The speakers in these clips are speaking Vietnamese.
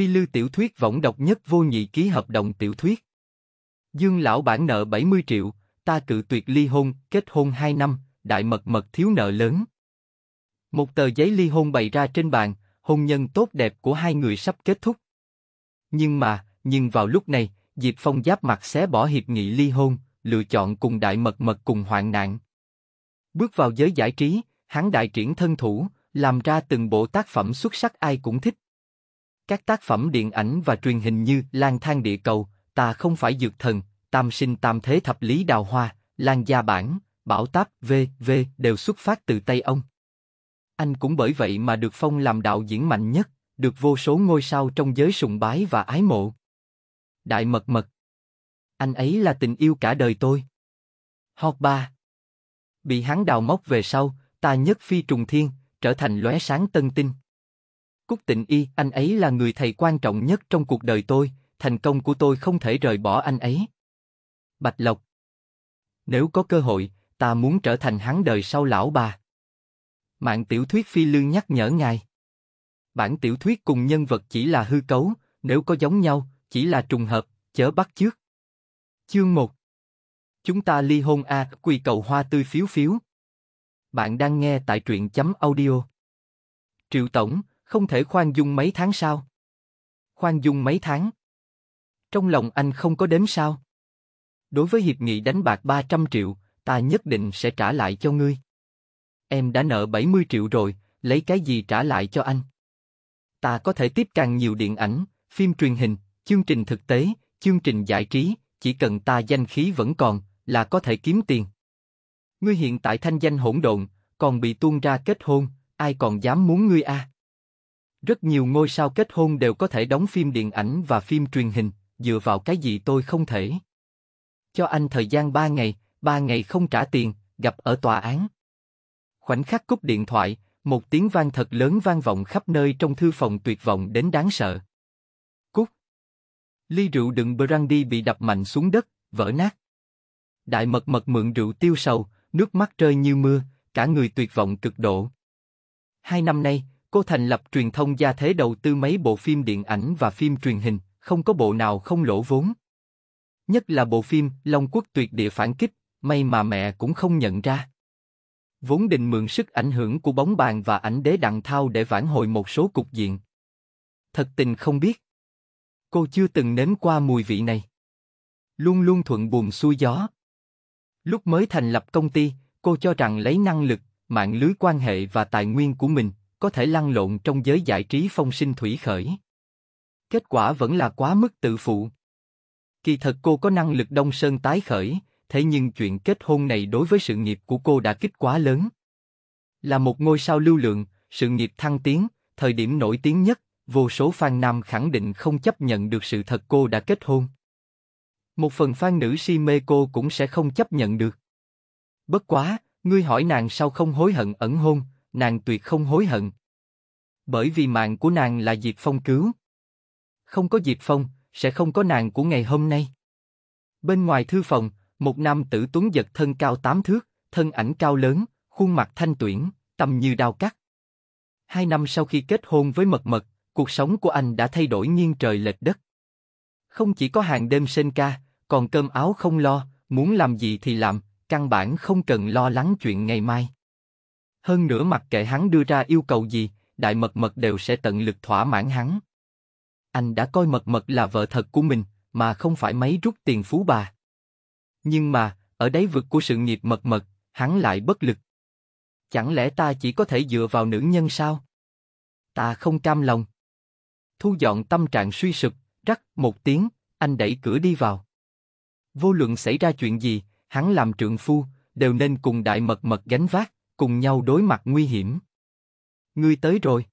Phi Lưu tiểu thuyết võng độc nhất vô nhị ký hợp đồng tiểu thuyết. Dương lão bản nợ 70 triệu, ta cự tuyệt ly hôn, kết hôn 2 năm, đại mật mật thiếu nợ lớn. Một tờ giấy ly hôn bày ra trên bàn, hôn nhân tốt đẹp của hai người sắp kết thúc. Nhưng mà, nhưng vào lúc này, Diệp Phong giáp mặt xé bỏ hiệp nghị ly hôn, lựa chọn cùng đại mật mật cùng hoạn nạn. Bước vào giới giải trí, hắn đại triển thân thủ, làm ra từng bộ tác phẩm xuất sắc ai cũng thích. Các tác phẩm điện ảnh và truyền hình như Lang thang địa cầu, Ta không phải dược thần, Tam sinh tam thế thập lý đào hoa, Lan gia bản, Bảo táp v.v. đều xuất phát từ tay ông. Anh cũng bởi vậy mà được phong làm đạo diễn mạnh nhất, được vô số ngôi sao trong giới sùng bái và ái mộ. Đại mật mật. Anh ấy là tình yêu cả đời tôi. Hot ba. Bị hắn đào móc về sau, ta nhất phi trùng thiên, trở thành lóe sáng tân tinh. Cúc Tịnh Y, anh ấy là người thầy quan trọng nhất trong cuộc đời tôi, thành công của tôi không thể rời bỏ anh ấy. Bạch Lộc Nếu có cơ hội, ta muốn trở thành hắn đời sau lão bà. Mạng tiểu thuyết phi lương nhắc nhở ngài. Bản tiểu thuyết cùng nhân vật chỉ là hư cấu, nếu có giống nhau, chỉ là trùng hợp, chớ bắt chước. Chương 1 Chúng ta ly hôn a, à, quỳ cầu hoa tươi phiếu phiếu. Bạn đang nghe tại truyện chấm audio. Triệu Tổng, không thể khoan dung mấy tháng sao? Khoan dung mấy tháng? Trong lòng anh không có đếm sao? Đối với hiệp nghị đánh bạc 300 triệu, ta nhất định sẽ trả lại cho ngươi. Em đã nợ 70 triệu rồi, lấy cái gì trả lại cho anh? Ta có thể tiếp càng nhiều điện ảnh, phim truyền hình, chương trình thực tế, chương trình giải trí, chỉ cần ta danh khí vẫn còn, là có thể kiếm tiền. Ngươi hiện tại thanh danh hỗn độn, còn bị tuôn ra kết hôn, ai còn dám muốn ngươi a? À? Rất nhiều ngôi sao kết hôn đều có thể đóng phim điện ảnh và phim truyền hình, dựa vào cái gì tôi không thể. Cho anh thời gian 3 ngày, 3 ngày không trả tiền, gặp ở tòa án. Khoảnh khắc cúp điện thoại, một tiếng vang thật lớn vang vọng khắp nơi trong thư phòng tuyệt vọng đến đáng sợ. Cút. Ly rượu đựng brandy bị đập mạnh xuống đất, vỡ nát. Đại mật mật mượn rượu tiêu sầu, nước mắt rơi như mưa, cả người tuyệt vọng cực độ. Hai năm nay, Cô thành lập truyền thông gia thế đầu tư mấy bộ phim điện ảnh và phim truyền hình, không có bộ nào không lỗ vốn. Nhất là bộ phim Long Quốc tuyệt địa phản kích, may mà mẹ cũng không nhận ra. Vốn định mượn sức ảnh hưởng của bóng bàn và ảnh đế đặng thao để vãn hồi một số cục diện. Thật tình không biết. Cô chưa từng nếm qua mùi vị này. Luôn luôn thuận buồm xuôi gió. Lúc mới thành lập công ty, cô cho rằng lấy năng lực, mạng lưới quan hệ và tài nguyên của mình, có thể lăn lộn trong giới giải trí phong sinh thủy khởi. Kết quả vẫn là quá mức tự phụ. Kỳ thật cô có năng lực đông sơn tái khởi, thế nhưng chuyện kết hôn này đối với sự nghiệp của cô đã kích quá lớn. Là một ngôi sao lưu lượng, sự nghiệp thăng tiến, thời điểm nổi tiếng nhất, vô số fan nam khẳng định không chấp nhận được sự thật cô đã kết hôn. Một phần fan nữ si mê cô cũng sẽ không chấp nhận được. Bất quá, ngươi hỏi nàng sao không hối hận ẩn hôn, nàng tuyệt không hối hận. Bởi vì mạng của nàng là Diệp Phong cứu. Không có Diệp Phong, sẽ không có nàng của ngày hôm nay. Bên ngoài thư phòng, một nam tử tuấn giật thân cao tám thước, thân ảnh cao lớn, khuôn mặt thanh tuyển, tầm như đao cắt. Hai năm sau khi kết hôn với Mật Mật, cuộc sống của anh đã thay đổi nghiêng trời lệch đất. Không chỉ có hàng đêm sên ca, còn cơm áo không lo, muốn làm gì thì làm, căn bản không cần lo lắng chuyện ngày mai. Hơn nữa mặc kệ hắn đưa ra yêu cầu gì, đại mật mật đều sẽ tận lực thỏa mãn hắn. Anh đã coi mật mật là vợ thật của mình, mà không phải mấy rút tiền phú bà. Nhưng mà, ở đáy vực của sự nghiệp mật mật, hắn lại bất lực. Chẳng lẽ ta chỉ có thể dựa vào nữ nhân sao? Ta không cam lòng. Thu dọn tâm trạng suy sụp, rắc một tiếng, anh đẩy cửa đi vào. Vô luận xảy ra chuyện gì, hắn làm trượng phu, đều nên cùng đại mật mật gánh vác cùng nhau đối mặt nguy hiểm. Ngươi tới rồi.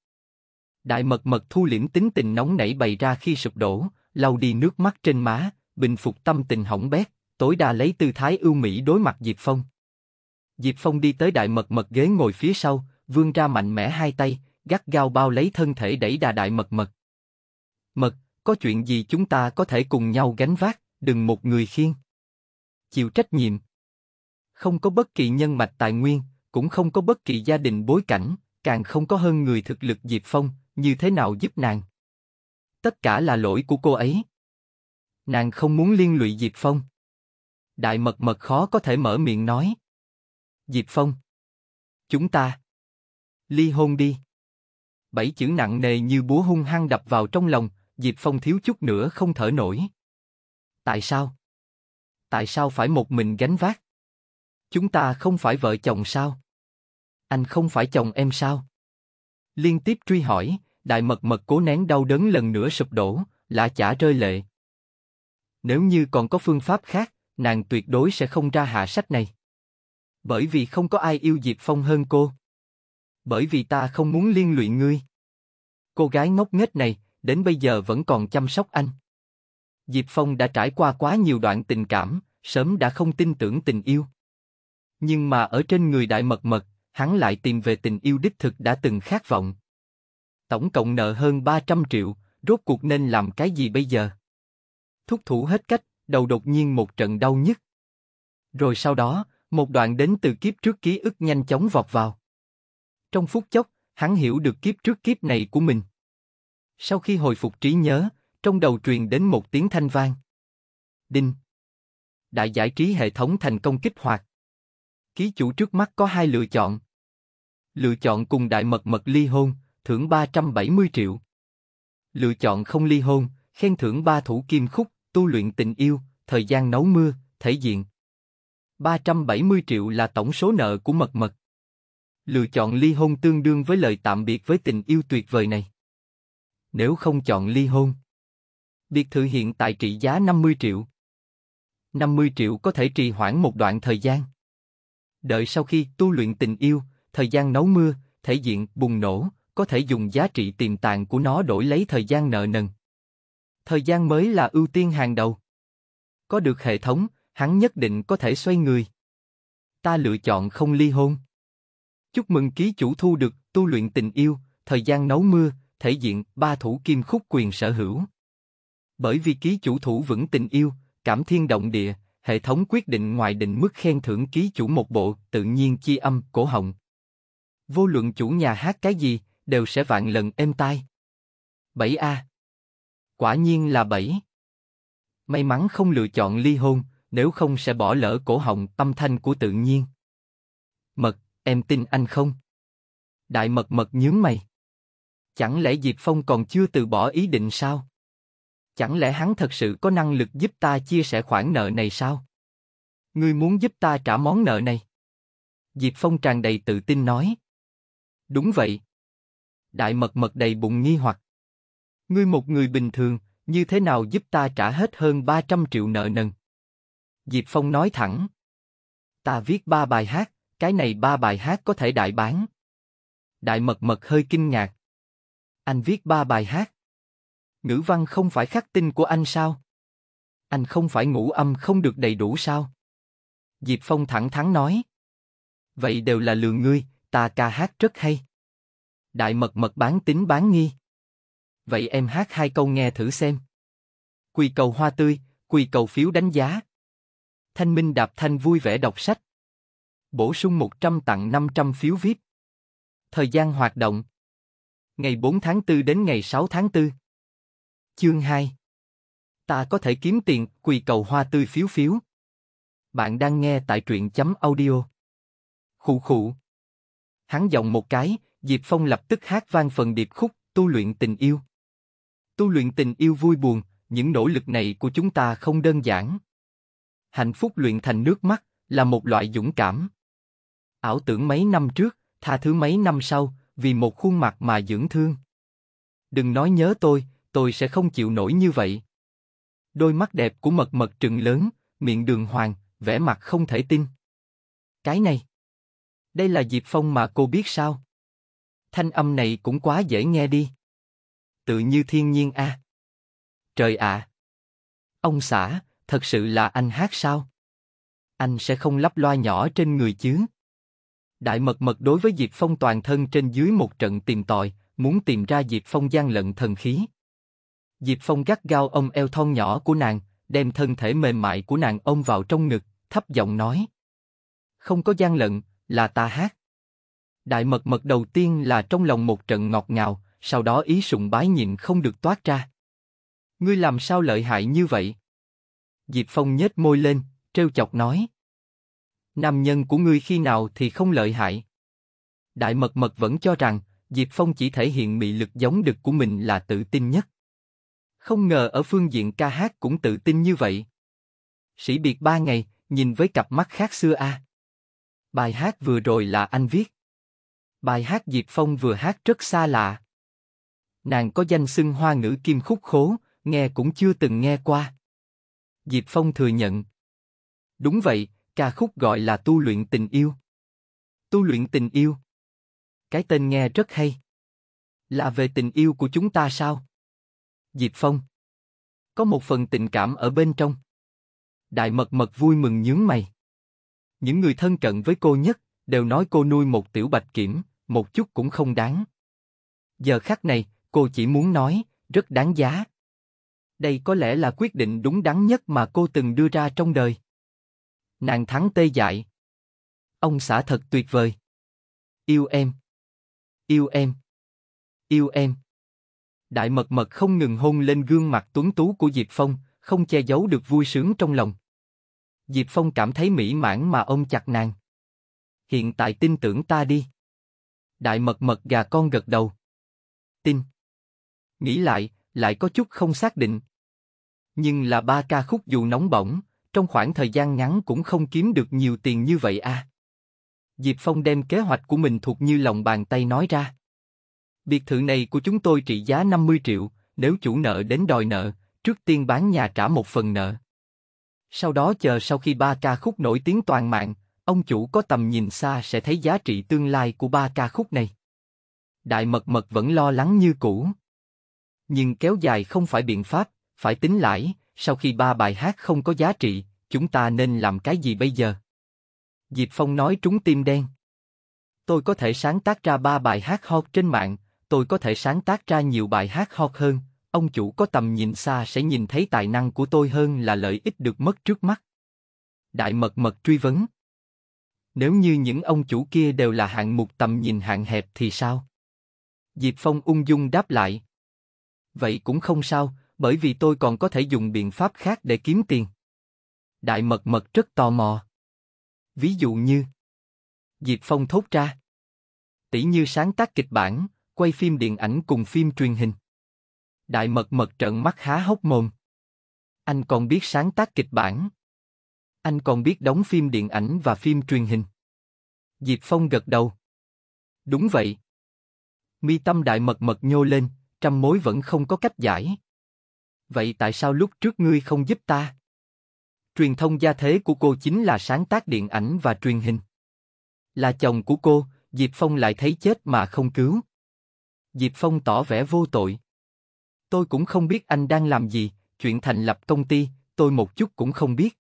Đại mật mật thu liễm tính tình nóng nảy bày ra khi sụp đổ, lau đi nước mắt trên má, bình phục tâm tình hỏng bét, tối đa lấy tư thái ưu mỹ đối mặt Diệp Phong. Diệp Phong đi tới đại mật mật ghế ngồi phía sau, vươn ra mạnh mẽ hai tay, gắt gao bao lấy thân thể đẩy đà đại mật mật. Mật, có chuyện gì chúng ta có thể cùng nhau gánh vác, đừng một người khiêng. Chịu trách nhiệm. Không có bất kỳ nhân mạch tài nguyên, cũng không có bất kỳ gia đình bối cảnh, càng không có hơn người thực lực Diệp Phong, như thế nào giúp nàng? Tất cả là lỗi của cô ấy. Nàng không muốn liên lụy Diệp Phong. Đại mật mật khó có thể mở miệng nói. Diệp Phong. Chúng ta. Ly hôn đi. Bảy chữ nặng nề như búa hung hăng đập vào trong lòng, Diệp Phong thiếu chút nữa không thở nổi. Tại sao? Tại sao phải một mình gánh vác? Chúng ta không phải vợ chồng sao? anh không phải chồng em sao? Liên tiếp truy hỏi, đại mật mật cố nén đau đớn lần nữa sụp đổ, lạ chả rơi lệ. Nếu như còn có phương pháp khác, nàng tuyệt đối sẽ không ra hạ sách này. Bởi vì không có ai yêu Diệp Phong hơn cô. Bởi vì ta không muốn liên lụy ngươi. Cô gái ngốc nghếch này, đến bây giờ vẫn còn chăm sóc anh. Diệp Phong đã trải qua quá nhiều đoạn tình cảm, sớm đã không tin tưởng tình yêu. Nhưng mà ở trên người đại mật mật, hắn lại tìm về tình yêu đích thực đã từng khát vọng. Tổng cộng nợ hơn 300 triệu, rốt cuộc nên làm cái gì bây giờ? Thúc thủ hết cách, đầu đột nhiên một trận đau nhức. Rồi sau đó, một đoạn đến từ kiếp trước ký ức nhanh chóng vọt vào. Trong phút chốc, hắn hiểu được kiếp trước kiếp này của mình. Sau khi hồi phục trí nhớ, trong đầu truyền đến một tiếng thanh vang. Đinh. Đại giải trí hệ thống thành công kích hoạt. Ký chủ trước mắt có hai lựa chọn, Lựa chọn cùng đại mật mật ly hôn, thưởng 370 triệu. Lựa chọn không ly hôn, khen thưởng ba thủ kim khúc, tu luyện tình yêu, thời gian nấu mưa, thể diện. 370 triệu là tổng số nợ của mật mật. Lựa chọn ly hôn tương đương với lời tạm biệt với tình yêu tuyệt vời này. Nếu không chọn ly hôn, biệt thự hiện tại trị giá 50 triệu. 50 triệu có thể trì hoãn một đoạn thời gian. Đợi sau khi tu luyện tình yêu, thời gian nấu mưa, thể diện bùng nổ, có thể dùng giá trị tiềm tàng của nó đổi lấy thời gian nợ nần. Thời gian mới là ưu tiên hàng đầu. Có được hệ thống, hắn nhất định có thể xoay người. Ta lựa chọn không ly hôn. Chúc mừng ký chủ thu được tu luyện tình yêu, thời gian nấu mưa, thể diện ba thủ kim khúc quyền sở hữu. Bởi vì ký chủ thủ vững tình yêu, cảm thiên động địa, hệ thống quyết định ngoài định mức khen thưởng ký chủ một bộ tự nhiên chi âm cổ họng vô luận chủ nhà hát cái gì, đều sẽ vạn lần êm tai. 7A Quả nhiên là 7. May mắn không lựa chọn ly hôn, nếu không sẽ bỏ lỡ cổ họng tâm thanh của tự nhiên. Mật, em tin anh không? Đại mật mật nhướng mày. Chẳng lẽ Diệp Phong còn chưa từ bỏ ý định sao? Chẳng lẽ hắn thật sự có năng lực giúp ta chia sẻ khoản nợ này sao? Ngươi muốn giúp ta trả món nợ này? Diệp Phong tràn đầy tự tin nói. Đúng vậy. Đại mật mật đầy bụng nghi hoặc. Ngươi một người bình thường, như thế nào giúp ta trả hết hơn 300 triệu nợ nần? Diệp Phong nói thẳng. Ta viết ba bài hát, cái này ba bài hát có thể đại bán. Đại mật mật hơi kinh ngạc. Anh viết ba bài hát. Ngữ văn không phải khắc tinh của anh sao? Anh không phải ngũ âm không được đầy đủ sao? Diệp Phong thẳng thắn nói. Vậy đều là lừa ngươi, ta ca hát rất hay. Đại mật mật bán tính bán nghi. Vậy em hát hai câu nghe thử xem. quỳ cầu hoa tươi, quỳ cầu phiếu đánh giá. Thanh Minh Đạp Thanh vui vẻ đọc sách. Bổ sung 100 tặng 500 phiếu VIP. Thời gian hoạt động. Ngày 4 tháng 4 đến ngày 6 tháng 4. Chương 2. Ta có thể kiếm tiền, quỳ cầu hoa tươi phiếu phiếu. Bạn đang nghe tại truyện chấm audio. Khụ khụ hắn giọng một cái, Diệp Phong lập tức hát vang phần điệp khúc, tu luyện tình yêu. Tu luyện tình yêu vui buồn, những nỗ lực này của chúng ta không đơn giản. Hạnh phúc luyện thành nước mắt là một loại dũng cảm. Ảo tưởng mấy năm trước, tha thứ mấy năm sau, vì một khuôn mặt mà dưỡng thương. Đừng nói nhớ tôi, tôi sẽ không chịu nổi như vậy. Đôi mắt đẹp của mật mật trừng lớn, miệng đường hoàng, vẻ mặt không thể tin. Cái này đây là Diệp Phong mà cô biết sao? Thanh âm này cũng quá dễ nghe đi. Tự như thiên nhiên a. À. Trời ạ. À. Ông xã, thật sự là anh hát sao? Anh sẽ không lắp loa nhỏ trên người chứ? Đại mật mật đối với Diệp Phong toàn thân trên dưới một trận tìm tòi, muốn tìm ra Diệp Phong gian lận thần khí. Diệp Phong gắt gao ông eo thon nhỏ của nàng, đem thân thể mềm mại của nàng ôm vào trong ngực, thấp giọng nói. Không có gian lận, là ta hát. Đại mật mật đầu tiên là trong lòng một trận ngọt ngào, sau đó ý sùng bái nhịn không được toát ra. Ngươi làm sao lợi hại như vậy? Diệp Phong nhếch môi lên, treo chọc nói. Nam nhân của ngươi khi nào thì không lợi hại? Đại mật mật vẫn cho rằng, Diệp Phong chỉ thể hiện mị lực giống đực của mình là tự tin nhất. Không ngờ ở phương diện ca hát cũng tự tin như vậy. Sĩ biệt ba ngày, nhìn với cặp mắt khác xưa a. À. Bài hát vừa rồi là anh viết. Bài hát Diệp Phong vừa hát rất xa lạ. Nàng có danh xưng hoa ngữ kim khúc khố, nghe cũng chưa từng nghe qua. Diệp Phong thừa nhận. Đúng vậy, ca khúc gọi là tu luyện tình yêu. Tu luyện tình yêu. Cái tên nghe rất hay. Là về tình yêu của chúng ta sao? Diệp Phong. Có một phần tình cảm ở bên trong. Đại mật mật vui mừng nhướng mày. Những người thân cận với cô nhất đều nói cô nuôi một tiểu bạch kiểm, một chút cũng không đáng. Giờ khắc này, cô chỉ muốn nói, rất đáng giá. Đây có lẽ là quyết định đúng đắn nhất mà cô từng đưa ra trong đời. Nàng thắng tê dại. Ông xã thật tuyệt vời. Yêu em. Yêu em. Yêu em. Đại mật mật không ngừng hôn lên gương mặt tuấn tú của Diệp Phong, không che giấu được vui sướng trong lòng. Diệp Phong cảm thấy mỹ mãn mà ôm chặt nàng. Hiện tại tin tưởng ta đi. Đại mật mật gà con gật đầu. Tin. Nghĩ lại, lại có chút không xác định. Nhưng là ba ca khúc dù nóng bỏng, trong khoảng thời gian ngắn cũng không kiếm được nhiều tiền như vậy à. Diệp Phong đem kế hoạch của mình thuộc như lòng bàn tay nói ra. Biệt thự này của chúng tôi trị giá 50 triệu, nếu chủ nợ đến đòi nợ, trước tiên bán nhà trả một phần nợ. Sau đó chờ sau khi ba ca khúc nổi tiếng toàn mạng, ông chủ có tầm nhìn xa sẽ thấy giá trị tương lai của ba ca khúc này. Đại mật mật vẫn lo lắng như cũ. Nhưng kéo dài không phải biện pháp, phải tính lãi, sau khi ba bài hát không có giá trị, chúng ta nên làm cái gì bây giờ? Diệp Phong nói trúng tim đen. Tôi có thể sáng tác ra ba bài hát hot trên mạng, tôi có thể sáng tác ra nhiều bài hát hot hơn, ông chủ có tầm nhìn xa sẽ nhìn thấy tài năng của tôi hơn là lợi ích được mất trước mắt. Đại mật mật truy vấn. Nếu như những ông chủ kia đều là hạng mục tầm nhìn hạn hẹp thì sao? Diệp Phong ung dung đáp lại. Vậy cũng không sao, bởi vì tôi còn có thể dùng biện pháp khác để kiếm tiền. Đại mật mật rất tò mò. Ví dụ như... Diệp Phong thốt ra. Tỷ như sáng tác kịch bản, quay phim điện ảnh cùng phim truyền hình. Đại mật mật trợn mắt há hốc mồm. Anh còn biết sáng tác kịch bản. Anh còn biết đóng phim điện ảnh và phim truyền hình. Diệp Phong gật đầu. Đúng vậy. Mi tâm đại mật mật nhô lên, trăm mối vẫn không có cách giải. Vậy tại sao lúc trước ngươi không giúp ta? Truyền thông gia thế của cô chính là sáng tác điện ảnh và truyền hình. Là chồng của cô, Diệp Phong lại thấy chết mà không cứu. Diệp Phong tỏ vẻ vô tội. Tôi cũng không biết anh đang làm gì, chuyện thành lập công ty, tôi một chút cũng không biết.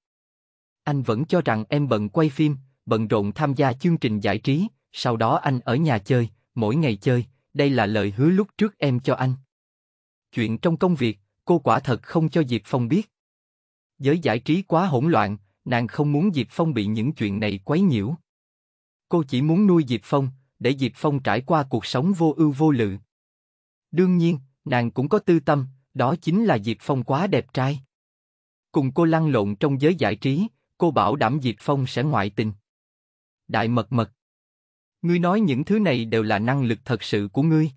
Anh vẫn cho rằng em bận quay phim, bận rộn tham gia chương trình giải trí, sau đó anh ở nhà chơi, mỗi ngày chơi, đây là lời hứa lúc trước em cho anh. Chuyện trong công việc, cô quả thật không cho Diệp Phong biết. Giới giải trí quá hỗn loạn, nàng không muốn Diệp Phong bị những chuyện này quấy nhiễu. Cô chỉ muốn nuôi Diệp Phong, để Diệp Phong trải qua cuộc sống vô ưu vô lự. Đương nhiên, nàng cũng có tư tâm, đó chính là Diệp Phong quá đẹp trai. Cùng cô lăn lộn trong giới giải trí, cô bảo đảm Diệp Phong sẽ ngoại tình. Đại mật mật. Ngươi nói những thứ này đều là năng lực thật sự của ngươi.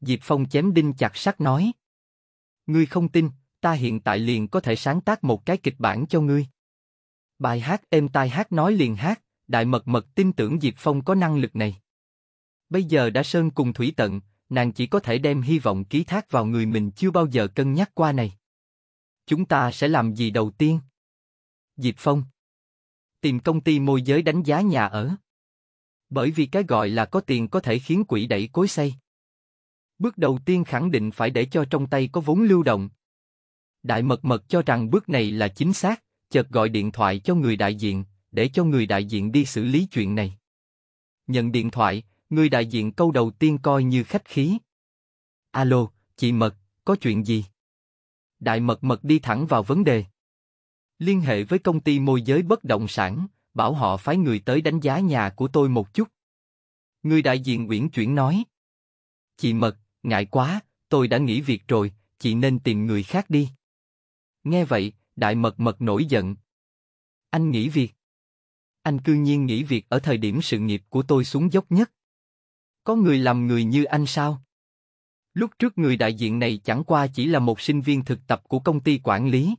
Diệp Phong chém đinh chặt sắt nói. Ngươi không tin, ta hiện tại liền có thể sáng tác một cái kịch bản cho ngươi. Bài hát êm tai hát nói liền hát, đại mật mật tin tưởng Diệp Phong có năng lực này. Bây giờ đã sơn cùng thủy tận, nàng chỉ có thể đem hy vọng ký thác vào người mình chưa bao giờ cân nhắc qua này. Chúng ta sẽ làm gì đầu tiên? Diệp Phong Tìm công ty môi giới đánh giá nhà ở. Bởi vì cái gọi là có tiền có thể khiến quỷ đẩy cối xây. Bước đầu tiên khẳng định phải để cho trong tay có vốn lưu động. Đại mật mật cho rằng bước này là chính xác, chợt gọi điện thoại cho người đại diện, để cho người đại diện đi xử lý chuyện này. Nhận điện thoại, người đại diện câu đầu tiên coi như khách khí. Alo, chị Mật, có chuyện gì? Đại Mật Mật đi thẳng vào vấn đề. Liên hệ với công ty môi giới bất động sản, bảo họ phái người tới đánh giá nhà của tôi một chút. Người đại diện Uyển chuyển nói. Chị Mật, ngại quá, tôi đã nghỉ việc rồi, chị nên tìm người khác đi. Nghe vậy, Đại Mật Mật nổi giận. Anh nghỉ việc. Anh cư nhiên nghỉ việc ở thời điểm sự nghiệp của tôi xuống dốc nhất. Có người làm người như anh sao? Lúc trước người đại diện này chẳng qua chỉ là một sinh viên thực tập của công ty quản lý.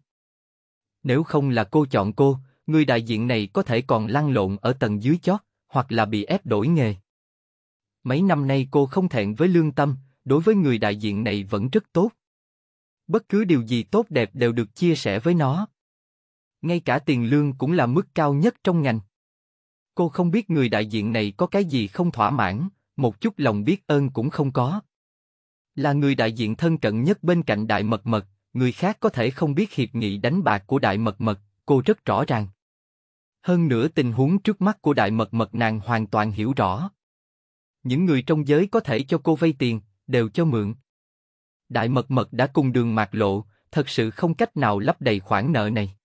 Nếu không là cô chọn cô, người đại diện này có thể còn lăn lộn ở tầng dưới chót, hoặc là bị ép đổi nghề. Mấy năm nay cô không thẹn với lương tâm, đối với người đại diện này vẫn rất tốt. Bất cứ điều gì tốt đẹp đều được chia sẻ với nó. Ngay cả tiền lương cũng là mức cao nhất trong ngành. Cô không biết người đại diện này có cái gì không thỏa mãn một chút lòng biết ơn cũng không có. Là người đại diện thân cận nhất bên cạnh Đại Mật Mật, người khác có thể không biết hiệp nghị đánh bạc của Đại Mật Mật, cô rất rõ ràng. Hơn nữa tình huống trước mắt của Đại Mật Mật nàng hoàn toàn hiểu rõ. Những người trong giới có thể cho cô vay tiền, đều cho mượn. Đại Mật Mật đã cùng đường mạc lộ, thật sự không cách nào lấp đầy khoản nợ này.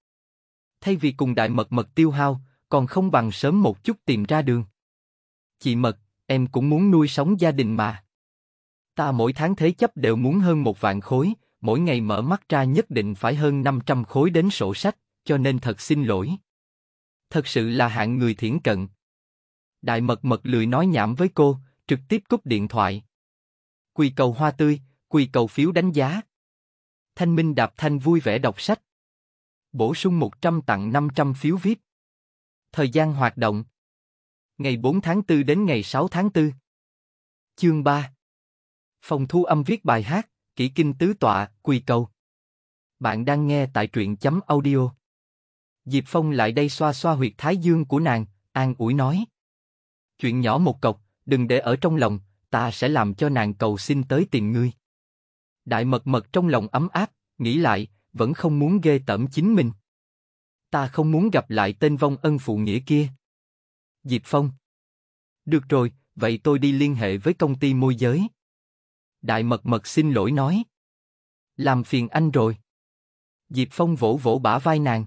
Thay vì cùng Đại Mật Mật tiêu hao, còn không bằng sớm một chút tìm ra đường. Chị Mật, Em cũng muốn nuôi sống gia đình mà. Ta mỗi tháng thế chấp đều muốn hơn một vạn khối, mỗi ngày mở mắt ra nhất định phải hơn 500 khối đến sổ sách, cho nên thật xin lỗi. Thật sự là hạng người thiển cận. Đại mật mật lười nói nhảm với cô, trực tiếp cúp điện thoại. Quỳ cầu hoa tươi, quỳ cầu phiếu đánh giá. Thanh Minh đạp thanh vui vẻ đọc sách. Bổ sung 100 tặng 500 phiếu VIP. Thời gian hoạt động ngày 4 tháng 4 đến ngày 6 tháng 4. Chương 3 Phòng thu âm viết bài hát, kỹ kinh tứ tọa, quỳ cầu. Bạn đang nghe tại truyện chấm audio. Diệp Phong lại đây xoa xoa huyệt thái dương của nàng, an ủi nói. Chuyện nhỏ một cọc, đừng để ở trong lòng, ta sẽ làm cho nàng cầu xin tới tìm ngươi. Đại mật mật trong lòng ấm áp, nghĩ lại, vẫn không muốn ghê tởm chính mình. Ta không muốn gặp lại tên vong ân phụ nghĩa kia. Diệp Phong. Được rồi, vậy tôi đi liên hệ với công ty môi giới. Đại mật mật xin lỗi nói. Làm phiền anh rồi. Diệp Phong vỗ vỗ bả vai nàng.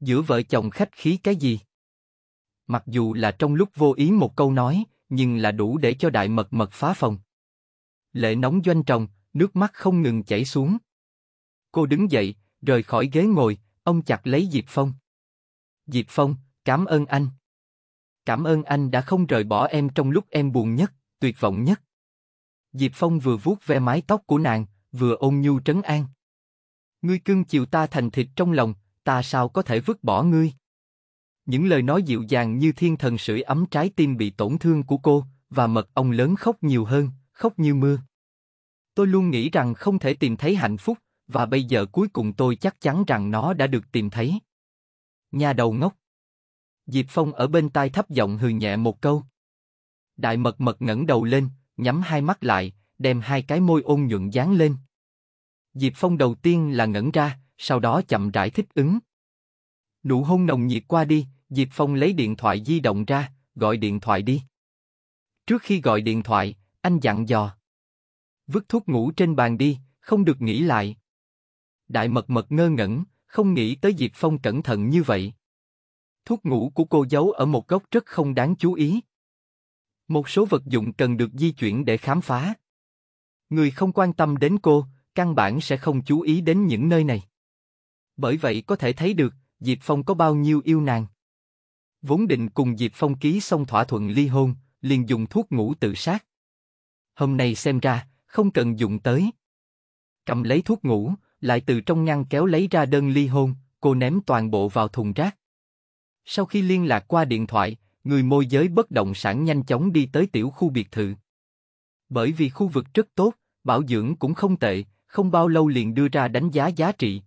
Giữa vợ chồng khách khí cái gì? Mặc dù là trong lúc vô ý một câu nói, nhưng là đủ để cho đại mật mật phá phòng. Lệ nóng doanh trồng, nước mắt không ngừng chảy xuống. Cô đứng dậy, rời khỏi ghế ngồi, ông chặt lấy Diệp Phong. Diệp Phong, cảm ơn anh. Cảm ơn anh đã không rời bỏ em trong lúc em buồn nhất, tuyệt vọng nhất. Diệp Phong vừa vuốt ve mái tóc của nàng, vừa ôn nhu trấn an. Ngươi cưng chiều ta thành thịt trong lòng, ta sao có thể vứt bỏ ngươi? Những lời nói dịu dàng như thiên thần sưởi ấm trái tim bị tổn thương của cô, và mật ong lớn khóc nhiều hơn, khóc như mưa. Tôi luôn nghĩ rằng không thể tìm thấy hạnh phúc, và bây giờ cuối cùng tôi chắc chắn rằng nó đã được tìm thấy. Nhà đầu ngốc. Diệp Phong ở bên tai thấp giọng hừ nhẹ một câu. Đại mật mật ngẩng đầu lên, nhắm hai mắt lại, đem hai cái môi ôn nhuận dán lên. Diệp Phong đầu tiên là ngẩn ra, sau đó chậm rãi thích ứng. Nụ hôn nồng nhiệt qua đi, Diệp Phong lấy điện thoại di động ra, gọi điện thoại đi. Trước khi gọi điện thoại, anh dặn dò. Vứt thuốc ngủ trên bàn đi, không được nghĩ lại. Đại mật mật ngơ ngẩn, không nghĩ tới Diệp Phong cẩn thận như vậy. Thuốc ngủ của cô giấu ở một góc rất không đáng chú ý. Một số vật dụng cần được di chuyển để khám phá. Người không quan tâm đến cô, căn bản sẽ không chú ý đến những nơi này. Bởi vậy có thể thấy được, Diệp Phong có bao nhiêu yêu nàng. Vốn định cùng Diệp Phong ký xong thỏa thuận ly hôn, liền dùng thuốc ngủ tự sát. Hôm nay xem ra, không cần dùng tới. Cầm lấy thuốc ngủ, lại từ trong ngăn kéo lấy ra đơn ly hôn, cô ném toàn bộ vào thùng rác. Sau khi liên lạc qua điện thoại, người môi giới bất động sản nhanh chóng đi tới tiểu khu biệt thự. Bởi vì khu vực rất tốt, bảo dưỡng cũng không tệ, không bao lâu liền đưa ra đánh giá giá trị.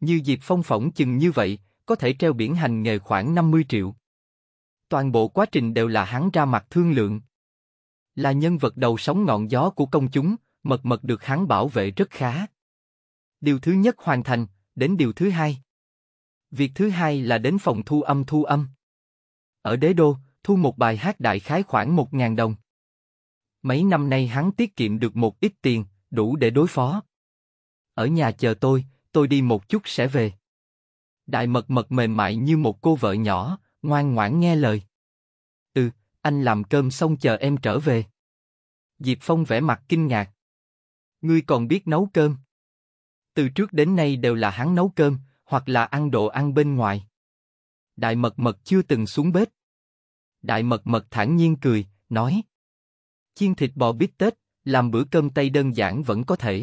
Như dịp phong phỏng chừng như vậy, có thể treo biển hành nghề khoảng 50 triệu. Toàn bộ quá trình đều là hắn ra mặt thương lượng. Là nhân vật đầu sóng ngọn gió của công chúng, mật mật được hắn bảo vệ rất khá. Điều thứ nhất hoàn thành, đến điều thứ hai. Việc thứ hai là đến phòng thu âm thu âm. Ở đế đô, thu một bài hát đại khái khoảng một ngàn đồng. Mấy năm nay hắn tiết kiệm được một ít tiền, đủ để đối phó. Ở nhà chờ tôi, tôi đi một chút sẽ về. Đại mật mật mềm mại như một cô vợ nhỏ, ngoan ngoãn nghe lời. Ừ, anh làm cơm xong chờ em trở về. Diệp Phong vẻ mặt kinh ngạc. Ngươi còn biết nấu cơm? Từ trước đến nay đều là hắn nấu cơm, hoặc là ăn đồ ăn bên ngoài. Đại mật mật chưa từng xuống bếp. Đại mật mật thản nhiên cười, nói. Chiên thịt bò bít tết, làm bữa cơm tây đơn giản vẫn có thể.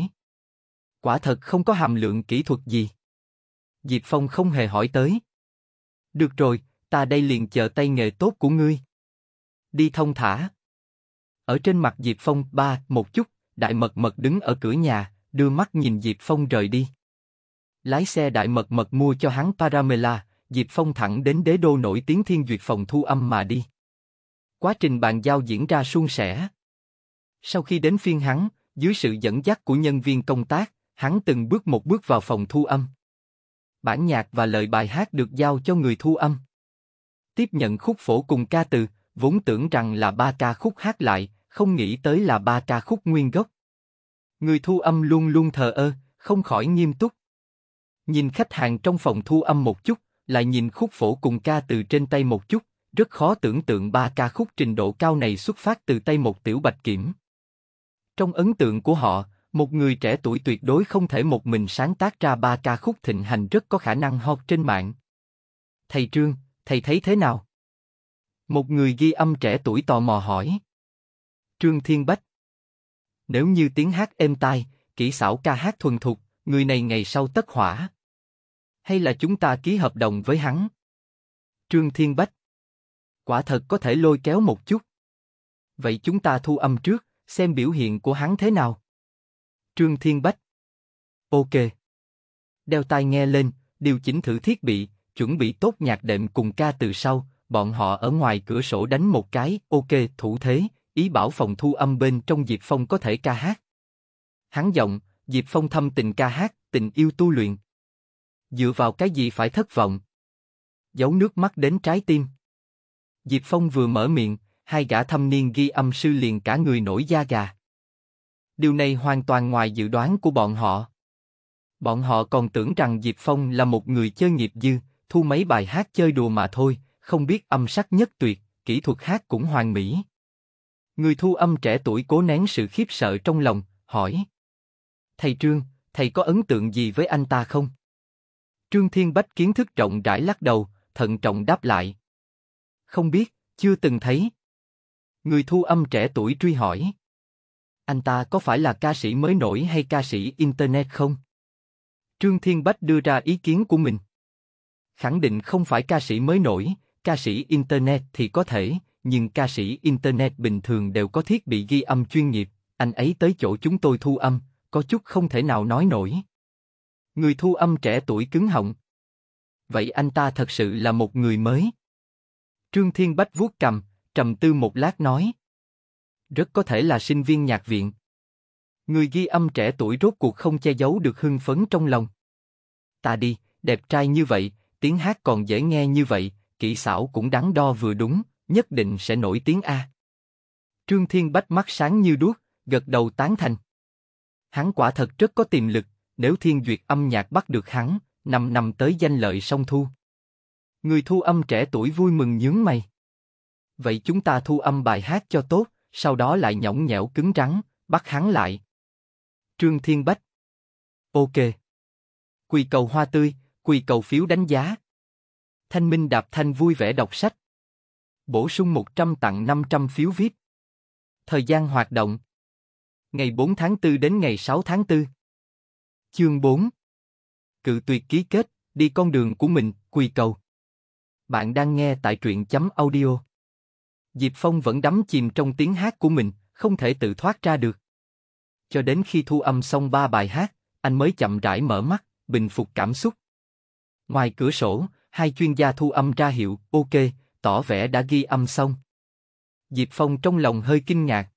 Quả thật không có hàm lượng kỹ thuật gì. Diệp Phong không hề hỏi tới. Được rồi, ta đây liền chờ tay nghề tốt của ngươi. Đi thông thả. Ở trên mặt Diệp Phong ba một chút, đại mật mật đứng ở cửa nhà, đưa mắt nhìn Diệp Phong rời đi lái xe đại mật mật mua cho hắn Paramela, dịp Phong thẳng đến đế đô nổi tiếng thiên duyệt phòng thu âm mà đi. Quá trình bàn giao diễn ra suôn sẻ. Sau khi đến phiên hắn, dưới sự dẫn dắt của nhân viên công tác, hắn từng bước một bước vào phòng thu âm. Bản nhạc và lời bài hát được giao cho người thu âm. Tiếp nhận khúc phổ cùng ca từ, vốn tưởng rằng là ba ca khúc hát lại, không nghĩ tới là ba ca khúc nguyên gốc. Người thu âm luôn luôn thờ ơ, không khỏi nghiêm túc. Nhìn khách hàng trong phòng thu âm một chút, lại nhìn khúc phổ cùng ca từ trên tay một chút, rất khó tưởng tượng ba ca khúc trình độ cao này xuất phát từ tay một tiểu bạch kiểm. Trong ấn tượng của họ, một người trẻ tuổi tuyệt đối không thể một mình sáng tác ra ba ca khúc thịnh hành rất có khả năng hot trên mạng. Thầy Trương, thầy thấy thế nào? Một người ghi âm trẻ tuổi tò mò hỏi. Trương Thiên Bách. Nếu như tiếng hát êm tai, kỹ xảo ca hát thuần thục, người này ngày sau tất hỏa hay là chúng ta ký hợp đồng với hắn? Trương Thiên Bách Quả thật có thể lôi kéo một chút. Vậy chúng ta thu âm trước, xem biểu hiện của hắn thế nào. Trương Thiên Bách Ok. Đeo tai nghe lên, điều chỉnh thử thiết bị, chuẩn bị tốt nhạc đệm cùng ca từ sau, bọn họ ở ngoài cửa sổ đánh một cái, ok, thủ thế, ý bảo phòng thu âm bên trong Diệp Phong có thể ca hát. Hắn giọng, Diệp Phong thâm tình ca hát, tình yêu tu luyện, Dựa vào cái gì phải thất vọng? Giấu nước mắt đến trái tim. Diệp Phong vừa mở miệng, hai gã thâm niên ghi âm sư liền cả người nổi da gà. Điều này hoàn toàn ngoài dự đoán của bọn họ. Bọn họ còn tưởng rằng Diệp Phong là một người chơi nghiệp dư, thu mấy bài hát chơi đùa mà thôi, không biết âm sắc nhất tuyệt, kỹ thuật hát cũng hoàn mỹ. Người thu âm trẻ tuổi cố nén sự khiếp sợ trong lòng, hỏi. Thầy Trương, thầy có ấn tượng gì với anh ta không? Trương Thiên Bách kiến thức rộng rãi lắc đầu, thận trọng đáp lại. Không biết, chưa từng thấy. Người thu âm trẻ tuổi truy hỏi. Anh ta có phải là ca sĩ mới nổi hay ca sĩ Internet không? Trương Thiên Bách đưa ra ý kiến của mình. Khẳng định không phải ca sĩ mới nổi, ca sĩ Internet thì có thể, nhưng ca sĩ Internet bình thường đều có thiết bị ghi âm chuyên nghiệp, anh ấy tới chỗ chúng tôi thu âm, có chút không thể nào nói nổi. Người thu âm trẻ tuổi cứng họng. Vậy anh ta thật sự là một người mới. Trương Thiên Bách vuốt cầm, trầm tư một lát nói. Rất có thể là sinh viên nhạc viện. Người ghi âm trẻ tuổi rốt cuộc không che giấu được hưng phấn trong lòng. Ta đi, đẹp trai như vậy, tiếng hát còn dễ nghe như vậy, kỹ xảo cũng đáng đo vừa đúng, nhất định sẽ nổi tiếng A. Trương Thiên Bách mắt sáng như đuốc, gật đầu tán thành. Hắn quả thật rất có tiềm lực, nếu thiên duyệt âm nhạc bắt được hắn, năm năm tới danh lợi song thu. Người thu âm trẻ tuổi vui mừng nhướng mày. Vậy chúng ta thu âm bài hát cho tốt, sau đó lại nhõng nhẽo cứng rắn, bắt hắn lại. Trương Thiên Bách Ok. Quỳ cầu hoa tươi, quỳ cầu phiếu đánh giá. Thanh Minh Đạp Thanh vui vẻ đọc sách. Bổ sung 100 tặng 500 phiếu viết. Thời gian hoạt động. Ngày 4 tháng 4 đến ngày 6 tháng 4. Chương 4 Cự tuyệt ký kết, đi con đường của mình, quỳ cầu. Bạn đang nghe tại truyện chấm audio. Diệp Phong vẫn đắm chìm trong tiếng hát của mình, không thể tự thoát ra được. Cho đến khi thu âm xong ba bài hát, anh mới chậm rãi mở mắt, bình phục cảm xúc. Ngoài cửa sổ, hai chuyên gia thu âm ra hiệu, ok, tỏ vẻ đã ghi âm xong. Diệp Phong trong lòng hơi kinh ngạc.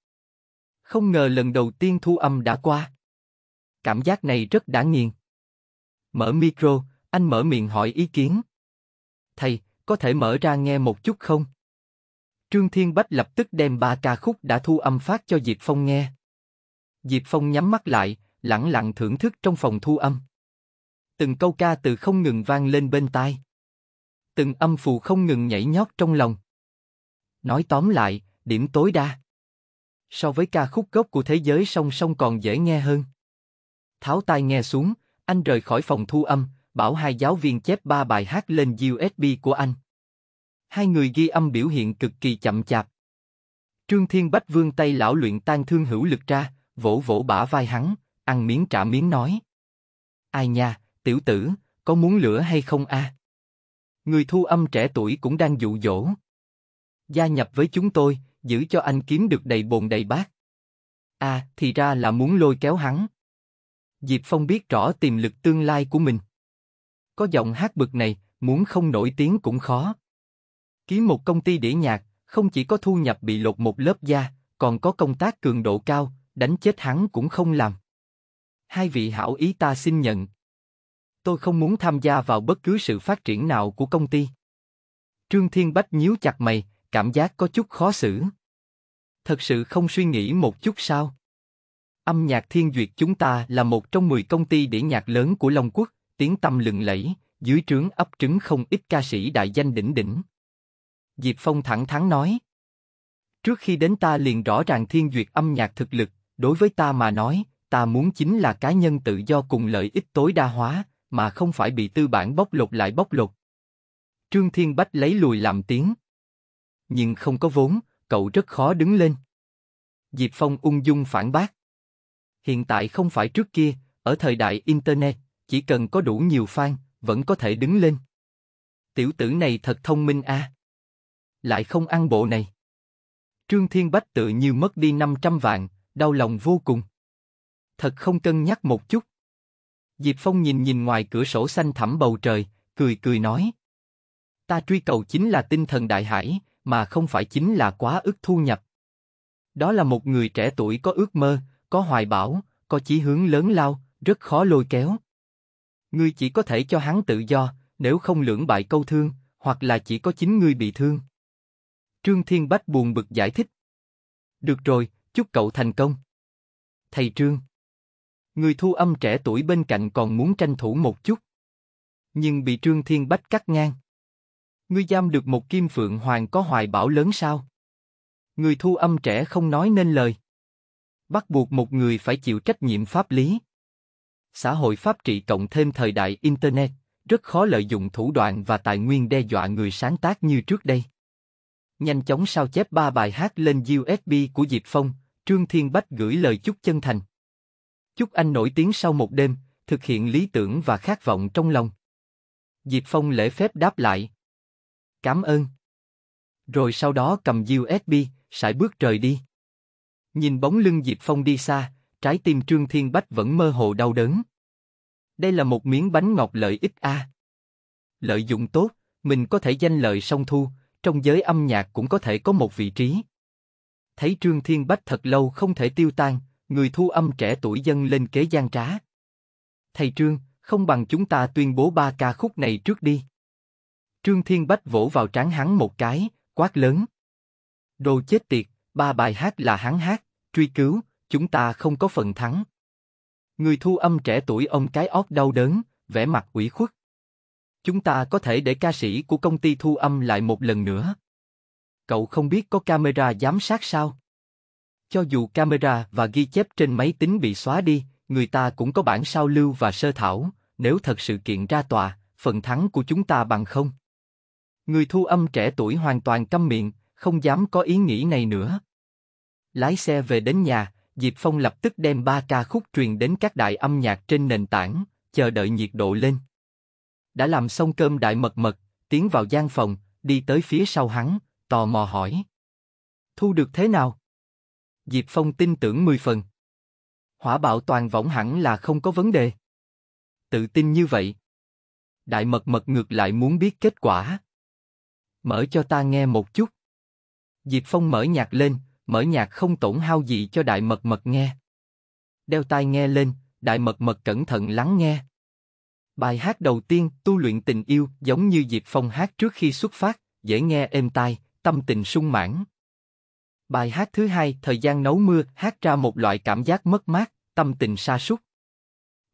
Không ngờ lần đầu tiên thu âm đã qua cảm giác này rất đáng nghiền. Mở micro, anh mở miệng hỏi ý kiến. Thầy, có thể mở ra nghe một chút không? Trương Thiên Bách lập tức đem ba ca khúc đã thu âm phát cho Diệp Phong nghe. Diệp Phong nhắm mắt lại, lặng lặng thưởng thức trong phòng thu âm. Từng câu ca từ không ngừng vang lên bên tai. Từng âm phù không ngừng nhảy nhót trong lòng. Nói tóm lại, điểm tối đa. So với ca khúc gốc của thế giới song song còn dễ nghe hơn. Tháo tai nghe xuống, anh rời khỏi phòng thu âm, bảo hai giáo viên chép ba bài hát lên USB của anh. Hai người ghi âm biểu hiện cực kỳ chậm chạp. Trương Thiên Bách vương tay lão luyện tan thương hữu lực ra, vỗ vỗ bả vai hắn, ăn miếng trả miếng nói. Ai nha, tiểu tử, có muốn lửa hay không a? À? Người thu âm trẻ tuổi cũng đang dụ dỗ. Gia nhập với chúng tôi, giữ cho anh kiếm được đầy bồn đầy bát. À, thì ra là muốn lôi kéo hắn. Diệp Phong biết rõ tiềm lực tương lai của mình. Có giọng hát bực này, muốn không nổi tiếng cũng khó. Ký một công ty đĩa nhạc, không chỉ có thu nhập bị lột một lớp da, còn có công tác cường độ cao, đánh chết hắn cũng không làm. Hai vị hảo ý ta xin nhận. Tôi không muốn tham gia vào bất cứ sự phát triển nào của công ty. Trương Thiên Bách nhíu chặt mày, cảm giác có chút khó xử. Thật sự không suy nghĩ một chút sao? Âm nhạc Thiên Duyệt chúng ta là một trong 10 công ty đĩa nhạc lớn của Long Quốc, tiếng tâm lừng lẫy, dưới trướng ấp trứng không ít ca sĩ đại danh đỉnh đỉnh. Diệp Phong thẳng thắn nói. Trước khi đến ta liền rõ ràng Thiên Duyệt âm nhạc thực lực, đối với ta mà nói, ta muốn chính là cá nhân tự do cùng lợi ích tối đa hóa, mà không phải bị tư bản bóc lột lại bóc lột. Trương Thiên Bách lấy lùi làm tiếng. Nhưng không có vốn, cậu rất khó đứng lên. Diệp Phong ung dung phản bác. Hiện tại không phải trước kia, ở thời đại Internet, chỉ cần có đủ nhiều fan, vẫn có thể đứng lên. Tiểu tử này thật thông minh a. Lại không ăn bộ này. Trương Thiên Bách tự như mất đi 500 vạn, đau lòng vô cùng. Thật không cân nhắc một chút. Diệp Phong nhìn nhìn ngoài cửa sổ xanh thẳm bầu trời, cười cười nói. Ta truy cầu chính là tinh thần đại hải, mà không phải chính là quá ức thu nhập. Đó là một người trẻ tuổi có ước mơ, có hoài bão, có chí hướng lớn lao, rất khó lôi kéo. Ngươi chỉ có thể cho hắn tự do, nếu không lưỡng bại câu thương, hoặc là chỉ có chính ngươi bị thương. Trương Thiên Bách buồn bực giải thích. Được rồi, chúc cậu thành công. Thầy Trương. Người thu âm trẻ tuổi bên cạnh còn muốn tranh thủ một chút. Nhưng bị Trương Thiên Bách cắt ngang. Ngươi giam được một kim phượng hoàng có hoài bão lớn sao? Người thu âm trẻ không nói nên lời bắt buộc một người phải chịu trách nhiệm pháp lý. Xã hội pháp trị cộng thêm thời đại Internet, rất khó lợi dụng thủ đoạn và tài nguyên đe dọa người sáng tác như trước đây. Nhanh chóng sao chép ba bài hát lên USB của Diệp Phong, Trương Thiên Bách gửi lời chúc chân thành. Chúc anh nổi tiếng sau một đêm, thực hiện lý tưởng và khát vọng trong lòng. Diệp Phong lễ phép đáp lại. Cảm ơn. Rồi sau đó cầm USB, sải bước trời đi. Nhìn bóng lưng Diệp Phong đi xa, trái tim Trương Thiên Bách vẫn mơ hồ đau đớn. Đây là một miếng bánh ngọt lợi ích a. Lợi dụng tốt, mình có thể danh lợi song thu, trong giới âm nhạc cũng có thể có một vị trí. Thấy Trương Thiên Bách thật lâu không thể tiêu tan, người thu âm trẻ tuổi dân lên kế gian trá. Thầy Trương, không bằng chúng ta tuyên bố ba ca khúc này trước đi. Trương Thiên Bách vỗ vào trán hắn một cái, quát lớn. Đồ chết tiệt, Ba bài hát là hắn hát, truy cứu, chúng ta không có phần thắng. Người thu âm trẻ tuổi ông cái óc đau đớn, vẻ mặt ủy khuất. Chúng ta có thể để ca sĩ của công ty thu âm lại một lần nữa. Cậu không biết có camera giám sát sao? Cho dù camera và ghi chép trên máy tính bị xóa đi, người ta cũng có bản sao lưu và sơ thảo, nếu thật sự kiện ra tòa, phần thắng của chúng ta bằng không. Người thu âm trẻ tuổi hoàn toàn câm miệng, không dám có ý nghĩ này nữa. Lái xe về đến nhà, Diệp Phong lập tức đem ba ca khúc truyền đến các đại âm nhạc trên nền tảng, chờ đợi nhiệt độ lên. Đã làm xong cơm đại mật mật, tiến vào gian phòng, đi tới phía sau hắn, tò mò hỏi. Thu được thế nào? Diệp Phong tin tưởng mười phần. Hỏa bạo toàn võng hẳn là không có vấn đề. Tự tin như vậy. Đại mật mật ngược lại muốn biết kết quả. Mở cho ta nghe một chút. Diệp Phong mở nhạc lên, mở nhạc không tổn hao gì cho đại mật mật nghe. Đeo tai nghe lên, đại mật mật cẩn thận lắng nghe. Bài hát đầu tiên, tu luyện tình yêu, giống như Diệp Phong hát trước khi xuất phát, dễ nghe êm tai, tâm tình sung mãn. Bài hát thứ hai, thời gian nấu mưa, hát ra một loại cảm giác mất mát, tâm tình sa sút.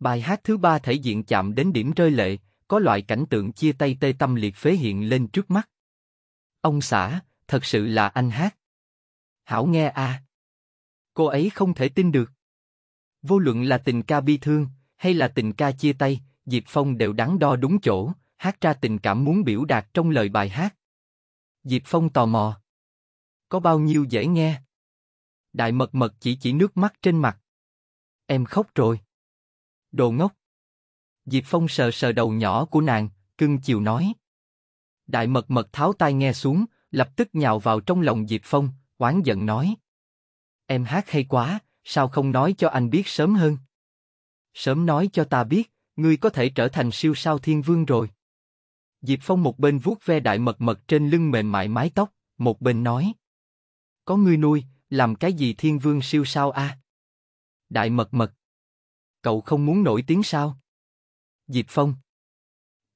Bài hát thứ ba thể diện chạm đến điểm rơi lệ, có loại cảnh tượng chia tay tê tâm liệt phế hiện lên trước mắt. Ông xã, thật sự là anh hát hảo nghe à. Cô ấy không thể tin được. Vô luận là tình ca bi thương, hay là tình ca chia tay, Diệp Phong đều đắn đo đúng chỗ, hát ra tình cảm muốn biểu đạt trong lời bài hát. Diệp Phong tò mò. Có bao nhiêu dễ nghe? Đại mật mật chỉ chỉ nước mắt trên mặt. Em khóc rồi. Đồ ngốc. Diệp Phong sờ sờ đầu nhỏ của nàng, cưng chiều nói. Đại mật mật tháo tai nghe xuống, lập tức nhào vào trong lòng Diệp Phong, oán giận nói. Em hát hay quá, sao không nói cho anh biết sớm hơn? Sớm nói cho ta biết, ngươi có thể trở thành siêu sao thiên vương rồi. Diệp Phong một bên vuốt ve đại mật mật trên lưng mềm mại mái tóc, một bên nói. Có ngươi nuôi, làm cái gì thiên vương siêu sao a? À? Đại mật mật. Cậu không muốn nổi tiếng sao? Diệp Phong.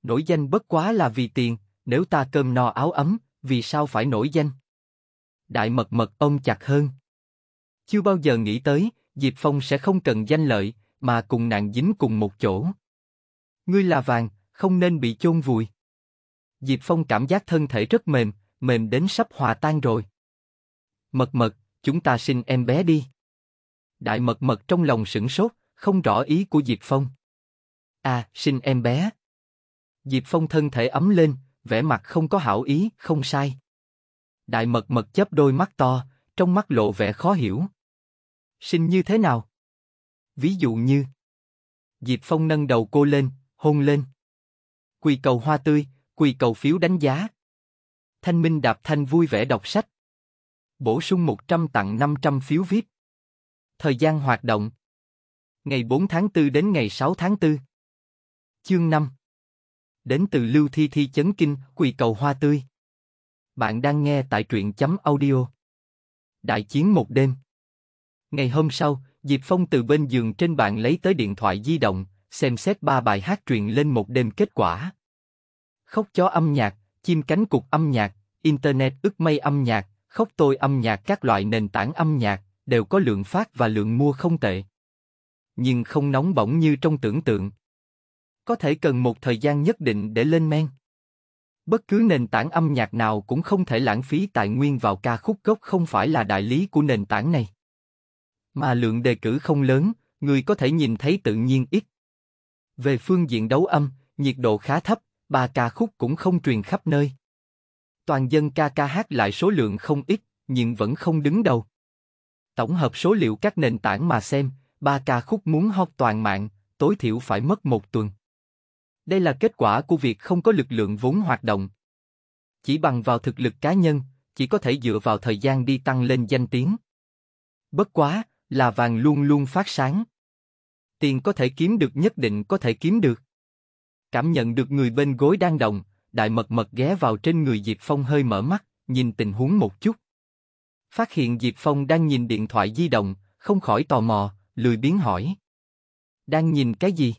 Nổi danh bất quá là vì tiền, nếu ta cơm no áo ấm, vì sao phải nổi danh? đại mật mật ôm chặt hơn. Chưa bao giờ nghĩ tới, Diệp Phong sẽ không cần danh lợi, mà cùng nàng dính cùng một chỗ. Ngươi là vàng, không nên bị chôn vùi. Diệp Phong cảm giác thân thể rất mềm, mềm đến sắp hòa tan rồi. Mật mật, chúng ta sinh em bé đi. Đại mật mật trong lòng sửng sốt, không rõ ý của Diệp Phong. À, sinh em bé. Diệp Phong thân thể ấm lên, vẻ mặt không có hảo ý, không sai. Đại mật mật chớp đôi mắt to, trong mắt lộ vẻ khó hiểu. Sinh như thế nào? Ví dụ như... Diệp Phong nâng đầu cô lên, hôn lên. Quỳ cầu hoa tươi, quỳ cầu phiếu đánh giá. Thanh Minh đạp thanh vui vẻ đọc sách. Bổ sung 100 tặng 500 phiếu viết. Thời gian hoạt động. Ngày 4 tháng 4 đến ngày 6 tháng 4. Chương 5 Đến từ Lưu Thi Thi Chấn Kinh, quỳ cầu hoa tươi. Bạn đang nghe tại truyện chấm audio. Đại chiến một đêm. Ngày hôm sau, Diệp Phong từ bên giường trên bàn lấy tới điện thoại di động, xem xét ba bài hát truyền lên một đêm kết quả. Khóc chó âm nhạc, chim cánh cục âm nhạc, Internet ức mây âm nhạc, khóc tôi âm nhạc các loại nền tảng âm nhạc, đều có lượng phát và lượng mua không tệ. Nhưng không nóng bỏng như trong tưởng tượng. Có thể cần một thời gian nhất định để lên men. Bất cứ nền tảng âm nhạc nào cũng không thể lãng phí tài nguyên vào ca khúc gốc không phải là đại lý của nền tảng này. Mà lượng đề cử không lớn, người có thể nhìn thấy tự nhiên ít. Về phương diện đấu âm, nhiệt độ khá thấp, ba ca khúc cũng không truyền khắp nơi. Toàn dân ca ca hát lại số lượng không ít, nhưng vẫn không đứng đầu. Tổng hợp số liệu các nền tảng mà xem, ba ca khúc muốn hot toàn mạng, tối thiểu phải mất một tuần. Đây là kết quả của việc không có lực lượng vốn hoạt động. Chỉ bằng vào thực lực cá nhân, chỉ có thể dựa vào thời gian đi tăng lên danh tiếng. Bất quá, là vàng luôn luôn phát sáng. Tiền có thể kiếm được nhất định có thể kiếm được. Cảm nhận được người bên gối đang động, đại mật mật ghé vào trên người Diệp Phong hơi mở mắt, nhìn tình huống một chút. Phát hiện Diệp Phong đang nhìn điện thoại di động, không khỏi tò mò, lười biến hỏi. Đang nhìn cái gì?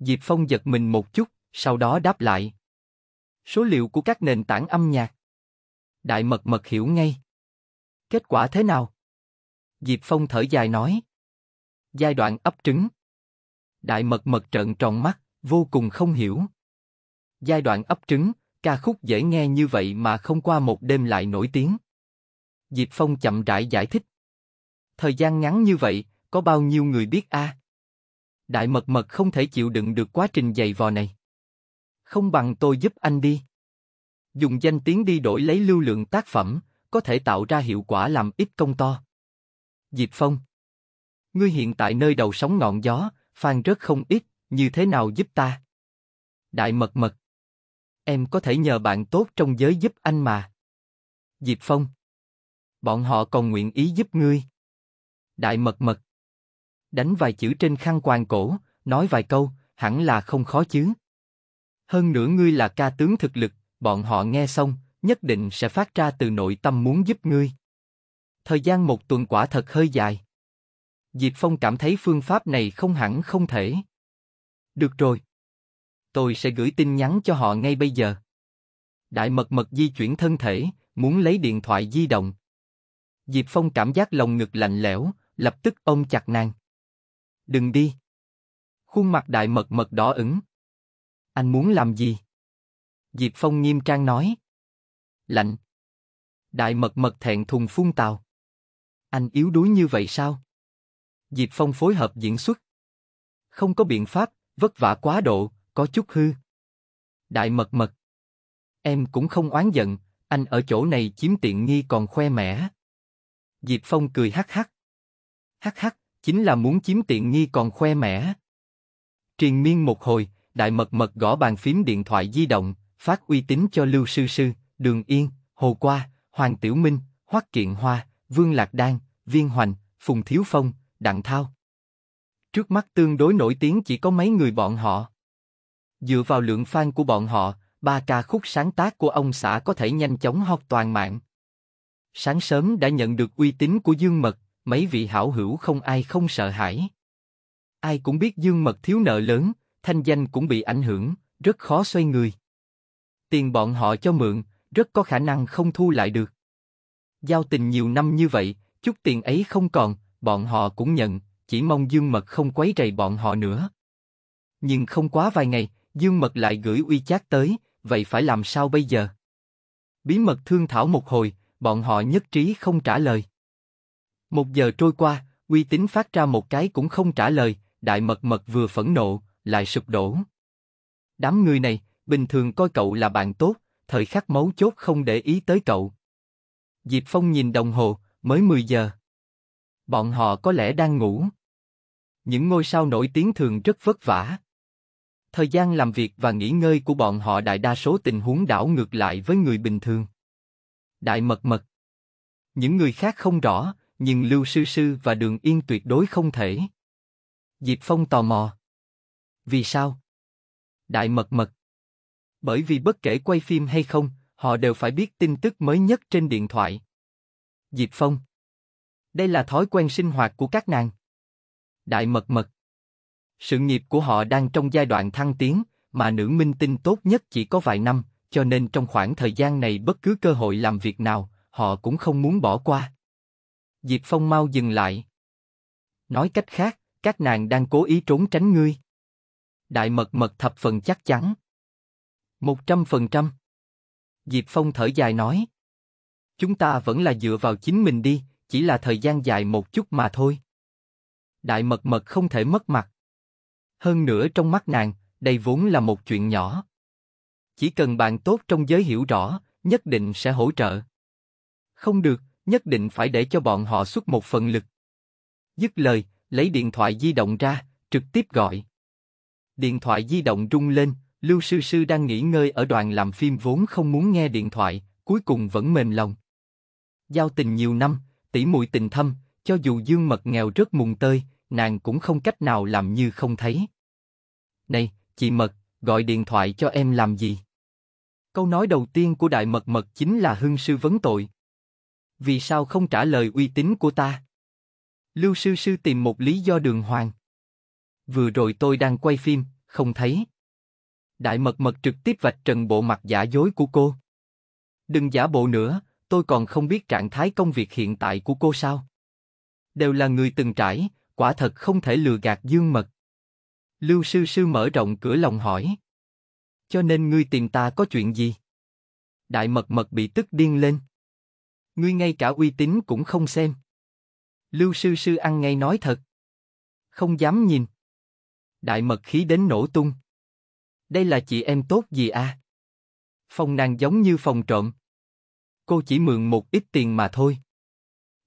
Diệp Phong giật mình một chút, sau đó đáp lại. Số liệu của các nền tảng âm nhạc. Đại mật mật hiểu ngay. Kết quả thế nào? Diệp Phong thở dài nói. Giai đoạn ấp trứng. Đại mật mật trợn tròn mắt, vô cùng không hiểu. Giai đoạn ấp trứng, ca khúc dễ nghe như vậy mà không qua một đêm lại nổi tiếng. Diệp Phong chậm rãi giải thích. Thời gian ngắn như vậy, có bao nhiêu người biết a? À? đại mật mật không thể chịu đựng được quá trình dày vò này. Không bằng tôi giúp anh đi. Dùng danh tiếng đi đổi lấy lưu lượng tác phẩm, có thể tạo ra hiệu quả làm ít công to. Diệp Phong Ngươi hiện tại nơi đầu sóng ngọn gió, phan rất không ít, như thế nào giúp ta? Đại mật mật Em có thể nhờ bạn tốt trong giới giúp anh mà. Diệp Phong Bọn họ còn nguyện ý giúp ngươi. Đại mật mật đánh vài chữ trên khăn quàng cổ, nói vài câu, hẳn là không khó chứ. Hơn nữa ngươi là ca tướng thực lực, bọn họ nghe xong, nhất định sẽ phát ra từ nội tâm muốn giúp ngươi. Thời gian một tuần quả thật hơi dài. Diệp Phong cảm thấy phương pháp này không hẳn không thể. Được rồi. Tôi sẽ gửi tin nhắn cho họ ngay bây giờ. Đại mật mật di chuyển thân thể, muốn lấy điện thoại di động. Diệp Phong cảm giác lòng ngực lạnh lẽo, lập tức ôm chặt nàng. Đừng đi. Khuôn mặt đại mật mật đỏ ửng. Anh muốn làm gì? Diệp Phong nghiêm trang nói. Lạnh. Đại mật mật thẹn thùng phun tào. Anh yếu đuối như vậy sao? Diệp Phong phối hợp diễn xuất. Không có biện pháp, vất vả quá độ, có chút hư. Đại mật mật. Em cũng không oán giận, anh ở chỗ này chiếm tiện nghi còn khoe mẽ. Diệp Phong cười hắc hắc. Hắc hắc, chính là muốn chiếm tiện nghi còn khoe mẽ. Triền miên một hồi, đại mật mật gõ bàn phím điện thoại di động, phát uy tín cho Lưu Sư Sư, Đường Yên, Hồ Qua, Hoàng Tiểu Minh, Hoắc Kiện Hoa, Vương Lạc Đan, Viên Hoành, Phùng Thiếu Phong, Đặng Thao. Trước mắt tương đối nổi tiếng chỉ có mấy người bọn họ. Dựa vào lượng fan của bọn họ, ba ca khúc sáng tác của ông xã có thể nhanh chóng hot toàn mạng. Sáng sớm đã nhận được uy tín của Dương Mật, mấy vị hảo hữu không ai không sợ hãi. Ai cũng biết Dương Mật thiếu nợ lớn, thanh danh cũng bị ảnh hưởng, rất khó xoay người. Tiền bọn họ cho mượn, rất có khả năng không thu lại được. Giao tình nhiều năm như vậy, chút tiền ấy không còn, bọn họ cũng nhận, chỉ mong Dương Mật không quấy rầy bọn họ nữa. Nhưng không quá vài ngày, Dương Mật lại gửi uy chát tới, vậy phải làm sao bây giờ? Bí mật thương thảo một hồi, bọn họ nhất trí không trả lời. Một giờ trôi qua, uy tín phát ra một cái cũng không trả lời, đại mật mật vừa phẫn nộ, lại sụp đổ. Đám người này, bình thường coi cậu là bạn tốt, thời khắc mấu chốt không để ý tới cậu. Diệp Phong nhìn đồng hồ, mới 10 giờ. Bọn họ có lẽ đang ngủ. Những ngôi sao nổi tiếng thường rất vất vả. Thời gian làm việc và nghỉ ngơi của bọn họ đại đa số tình huống đảo ngược lại với người bình thường. Đại mật mật. Những người khác không rõ, nhưng Lưu Sư Sư và Đường Yên tuyệt đối không thể. Diệp Phong tò mò. Vì sao? Đại mật mật. Bởi vì bất kể quay phim hay không, họ đều phải biết tin tức mới nhất trên điện thoại. Diệp Phong. Đây là thói quen sinh hoạt của các nàng. Đại mật mật. Sự nghiệp của họ đang trong giai đoạn thăng tiến, mà nữ minh tinh tốt nhất chỉ có vài năm, cho nên trong khoảng thời gian này bất cứ cơ hội làm việc nào, họ cũng không muốn bỏ qua. Diệp Phong mau dừng lại. Nói cách khác, các nàng đang cố ý trốn tránh ngươi. Đại mật mật thập phần chắc chắn. Một trăm phần trăm. Diệp Phong thở dài nói. Chúng ta vẫn là dựa vào chính mình đi, chỉ là thời gian dài một chút mà thôi. Đại mật mật không thể mất mặt. Hơn nữa trong mắt nàng, đây vốn là một chuyện nhỏ. Chỉ cần bạn tốt trong giới hiểu rõ, nhất định sẽ hỗ trợ. Không được, nhất định phải để cho bọn họ xuất một phần lực. Dứt lời, lấy điện thoại di động ra, trực tiếp gọi. Điện thoại di động rung lên, Lưu Sư Sư đang nghỉ ngơi ở đoàn làm phim vốn không muốn nghe điện thoại, cuối cùng vẫn mềm lòng. Giao tình nhiều năm, tỷ muội tình thâm, cho dù dương mật nghèo rất mùng tơi, nàng cũng không cách nào làm như không thấy. Này, chị mật, gọi điện thoại cho em làm gì? Câu nói đầu tiên của đại mật mật chính là hưng sư vấn tội vì sao không trả lời uy tín của ta? Lưu sư sư tìm một lý do đường hoàng. Vừa rồi tôi đang quay phim, không thấy. Đại mật mật trực tiếp vạch trần bộ mặt giả dối của cô. Đừng giả bộ nữa, tôi còn không biết trạng thái công việc hiện tại của cô sao. Đều là người từng trải, quả thật không thể lừa gạt dương mật. Lưu sư sư mở rộng cửa lòng hỏi. Cho nên ngươi tìm ta có chuyện gì? Đại mật mật bị tức điên lên ngươi ngay cả uy tín cũng không xem. Lưu sư sư ăn ngay nói thật. Không dám nhìn. Đại mật khí đến nổ tung. Đây là chị em tốt gì à? Phòng nàng giống như phòng trộm. Cô chỉ mượn một ít tiền mà thôi.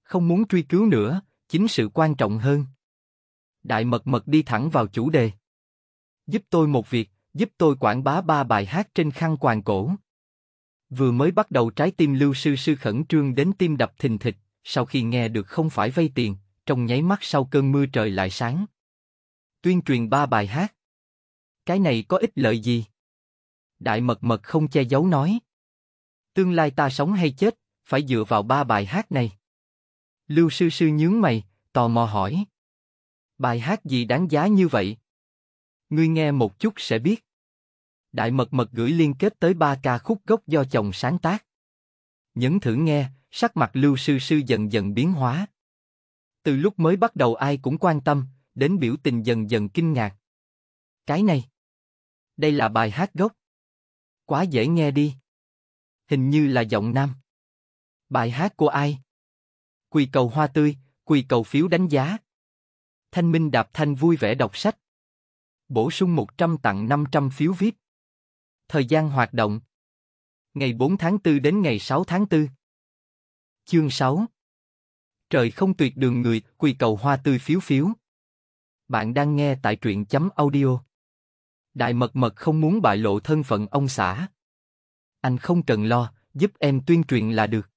Không muốn truy cứu nữa, chính sự quan trọng hơn. Đại mật mật đi thẳng vào chủ đề. Giúp tôi một việc, giúp tôi quảng bá ba bài hát trên khăn quàng cổ. Vừa mới bắt đầu trái tim Lưu Sư Sư khẩn trương đến tim đập thình thịch, sau khi nghe được không phải vay tiền, trong nháy mắt sau cơn mưa trời lại sáng. Tuyên truyền ba bài hát. Cái này có ích lợi gì? Đại mật mật không che giấu nói. Tương lai ta sống hay chết, phải dựa vào ba bài hát này. Lưu Sư Sư nhướng mày, tò mò hỏi. Bài hát gì đáng giá như vậy? Ngươi nghe một chút sẽ biết. Đại Mật Mật gửi liên kết tới ba ca khúc gốc do chồng sáng tác. Nhấn thử nghe, sắc mặt Lưu Sư Sư dần dần biến hóa. Từ lúc mới bắt đầu ai cũng quan tâm, đến biểu tình dần dần kinh ngạc. Cái này, đây là bài hát gốc. Quá dễ nghe đi. Hình như là giọng nam. Bài hát của ai? Quỳ cầu hoa tươi, quỳ cầu phiếu đánh giá. Thanh Minh Đạp Thanh vui vẻ đọc sách. Bổ sung 100 tặng 500 phiếu viết. Thời gian hoạt động Ngày 4 tháng 4 đến ngày 6 tháng 4 Chương 6 Trời không tuyệt đường người, quỳ cầu hoa tươi phiếu phiếu Bạn đang nghe tại truyện chấm audio Đại mật mật không muốn bại lộ thân phận ông xã Anh không cần lo, giúp em tuyên truyền là được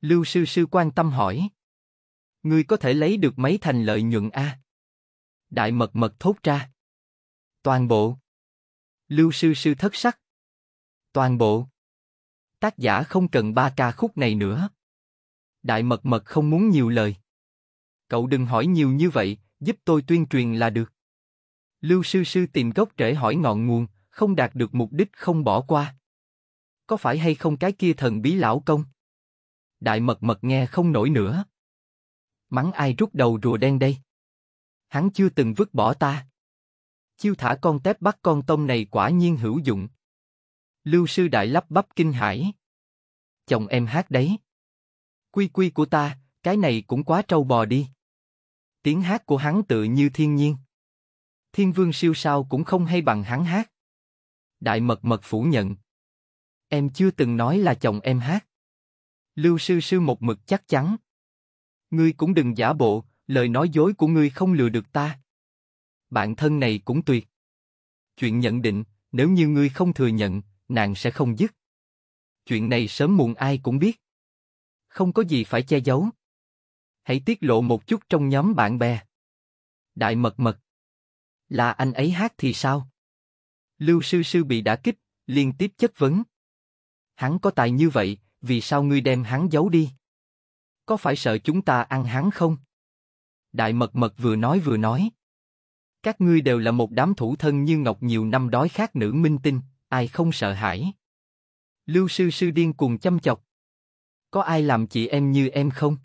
Lưu sư sư quan tâm hỏi Ngươi có thể lấy được mấy thành lợi nhuận a? Đại mật mật thốt ra Toàn bộ Lưu sư sư thất sắc. Toàn bộ. Tác giả không cần ba ca khúc này nữa. Đại mật mật không muốn nhiều lời. Cậu đừng hỏi nhiều như vậy, giúp tôi tuyên truyền là được. Lưu sư sư tìm gốc rễ hỏi ngọn nguồn, không đạt được mục đích không bỏ qua. Có phải hay không cái kia thần bí lão công? Đại mật mật nghe không nổi nữa. Mắng ai rút đầu rùa đen đây? Hắn chưa từng vứt bỏ ta. Chiêu thả con tép bắt con tôm này quả nhiên hữu dụng. Lưu sư đại lắp bắp kinh hãi. Chồng em hát đấy. Quy quy của ta, cái này cũng quá trâu bò đi. Tiếng hát của hắn tự như thiên nhiên. Thiên vương siêu sao cũng không hay bằng hắn hát. Đại mật mật phủ nhận. Em chưa từng nói là chồng em hát. Lưu sư sư một mực chắc chắn. Ngươi cũng đừng giả bộ, lời nói dối của ngươi không lừa được ta, bạn thân này cũng tuyệt. Chuyện nhận định, nếu như ngươi không thừa nhận, nàng sẽ không dứt. Chuyện này sớm muộn ai cũng biết. Không có gì phải che giấu. Hãy tiết lộ một chút trong nhóm bạn bè. Đại mật mật. Là anh ấy hát thì sao? Lưu sư sư bị đả kích, liên tiếp chất vấn. Hắn có tài như vậy, vì sao ngươi đem hắn giấu đi? Có phải sợ chúng ta ăn hắn không? Đại mật mật vừa nói vừa nói. Các ngươi đều là một đám thủ thân như ngọc nhiều năm đói khát nữ minh tinh, ai không sợ hãi. Lưu sư sư điên cùng chăm chọc. Có ai làm chị em như em không?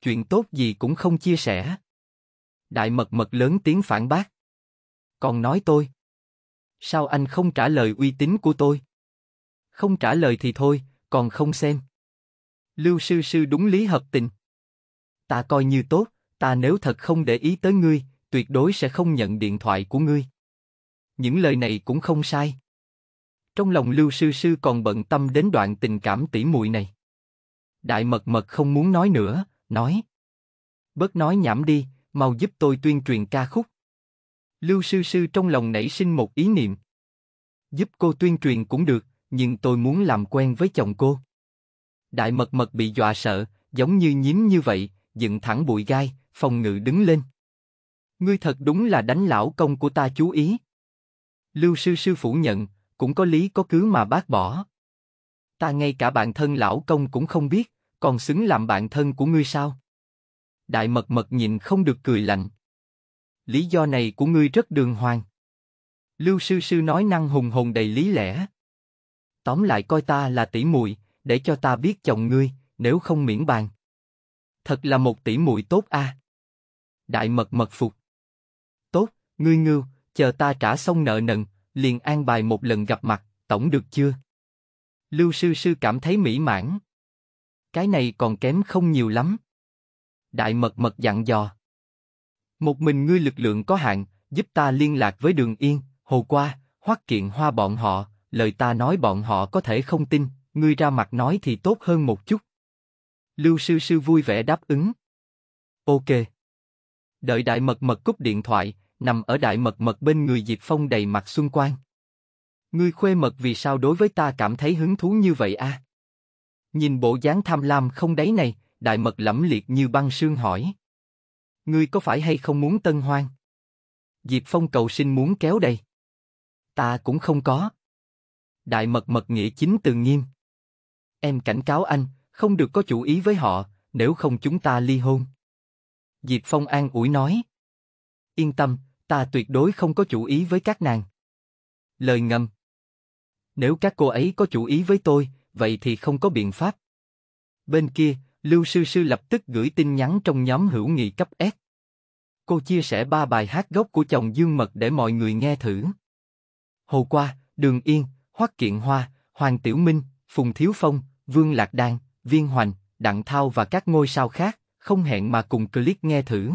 Chuyện tốt gì cũng không chia sẻ. Đại mật mật lớn tiếng phản bác. Còn nói tôi. Sao anh không trả lời uy tín của tôi? Không trả lời thì thôi, còn không xem. Lưu sư sư đúng lý hợp tình. Ta coi như tốt, ta nếu thật không để ý tới ngươi, tuyệt đối sẽ không nhận điện thoại của ngươi. Những lời này cũng không sai. Trong lòng Lưu Sư Sư còn bận tâm đến đoạn tình cảm tỉ muội này. Đại mật mật không muốn nói nữa, nói. Bớt nói nhảm đi, mau giúp tôi tuyên truyền ca khúc. Lưu Sư Sư trong lòng nảy sinh một ý niệm. Giúp cô tuyên truyền cũng được, nhưng tôi muốn làm quen với chồng cô. Đại mật mật bị dọa sợ, giống như nhím như vậy, dựng thẳng bụi gai, phòng ngự đứng lên. Ngươi thật đúng là đánh lão công của ta chú ý. Lưu sư sư phủ nhận, cũng có lý có cứ mà bác bỏ. Ta ngay cả bạn thân lão công cũng không biết, còn xứng làm bạn thân của ngươi sao? Đại mật mật nhìn không được cười lạnh. Lý do này của ngươi rất đường hoàng. Lưu sư sư nói năng hùng hồn đầy lý lẽ. Tóm lại coi ta là tỷ muội, để cho ta biết chồng ngươi, nếu không miễn bàn. Thật là một tỷ muội tốt a. À? Đại mật mật phục. Ngươi ngưu, chờ ta trả xong nợ nần, liền an bài một lần gặp mặt, tổng được chưa? Lưu sư sư cảm thấy mỹ mãn. Cái này còn kém không nhiều lắm. Đại mật mật dặn dò. Một mình ngươi lực lượng có hạn, giúp ta liên lạc với đường yên, hồ qua, hoắc kiện hoa bọn họ, lời ta nói bọn họ có thể không tin, ngươi ra mặt nói thì tốt hơn một chút. Lưu sư sư vui vẻ đáp ứng. Ok. Đợi đại mật mật cúp điện thoại, nằm ở đại mật mật bên người Diệp Phong đầy mặt xuân quang. Ngươi khuê mật vì sao đối với ta cảm thấy hứng thú như vậy a? Nhìn bộ dáng tham lam không đáy này, đại mật lẫm liệt như băng sương hỏi. Ngươi có phải hay không muốn tân hoang? Diệp Phong cầu xin muốn kéo đây. Ta cũng không có. Đại mật mật nghĩa chính từ nghiêm. Em cảnh cáo anh, không được có chủ ý với họ, nếu không chúng ta ly hôn. Diệp Phong an ủi nói. Yên tâm, Ta tuyệt đối không có chủ ý với các nàng. Lời ngầm. Nếu các cô ấy có chủ ý với tôi, vậy thì không có biện pháp. Bên kia, Lưu Sư Sư lập tức gửi tin nhắn trong nhóm hữu nghị cấp S. Cô chia sẻ ba bài hát gốc của chồng Dương Mật để mọi người nghe thử. Hồ Qua, Đường Yên, Hoắc Kiện Hoa, Hoàng Tiểu Minh, Phùng Thiếu Phong, Vương Lạc Đan, Viên Hoành, Đặng Thao và các ngôi sao khác, không hẹn mà cùng click nghe thử.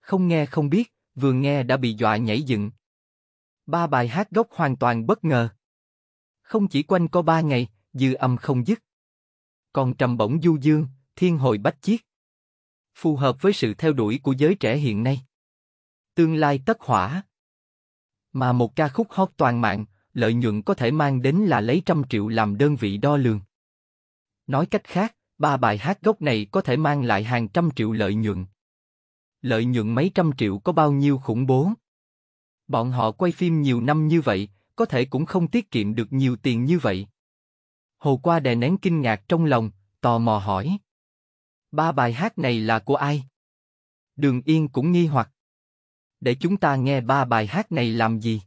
Không nghe không biết, vừa nghe đã bị dọa nhảy dựng. Ba bài hát gốc hoàn toàn bất ngờ. Không chỉ quanh có ba ngày, dư âm không dứt. Còn trầm bổng du dương, thiên hồi bách chiết. Phù hợp với sự theo đuổi của giới trẻ hiện nay. Tương lai tất hỏa. Mà một ca khúc hot toàn mạng, lợi nhuận có thể mang đến là lấy trăm triệu làm đơn vị đo lường. Nói cách khác, ba bài hát gốc này có thể mang lại hàng trăm triệu lợi nhuận lợi nhuận mấy trăm triệu có bao nhiêu khủng bố. Bọn họ quay phim nhiều năm như vậy, có thể cũng không tiết kiệm được nhiều tiền như vậy. Hồ Qua đè nén kinh ngạc trong lòng, tò mò hỏi. Ba bài hát này là của ai? Đường Yên cũng nghi hoặc. Để chúng ta nghe ba bài hát này làm gì?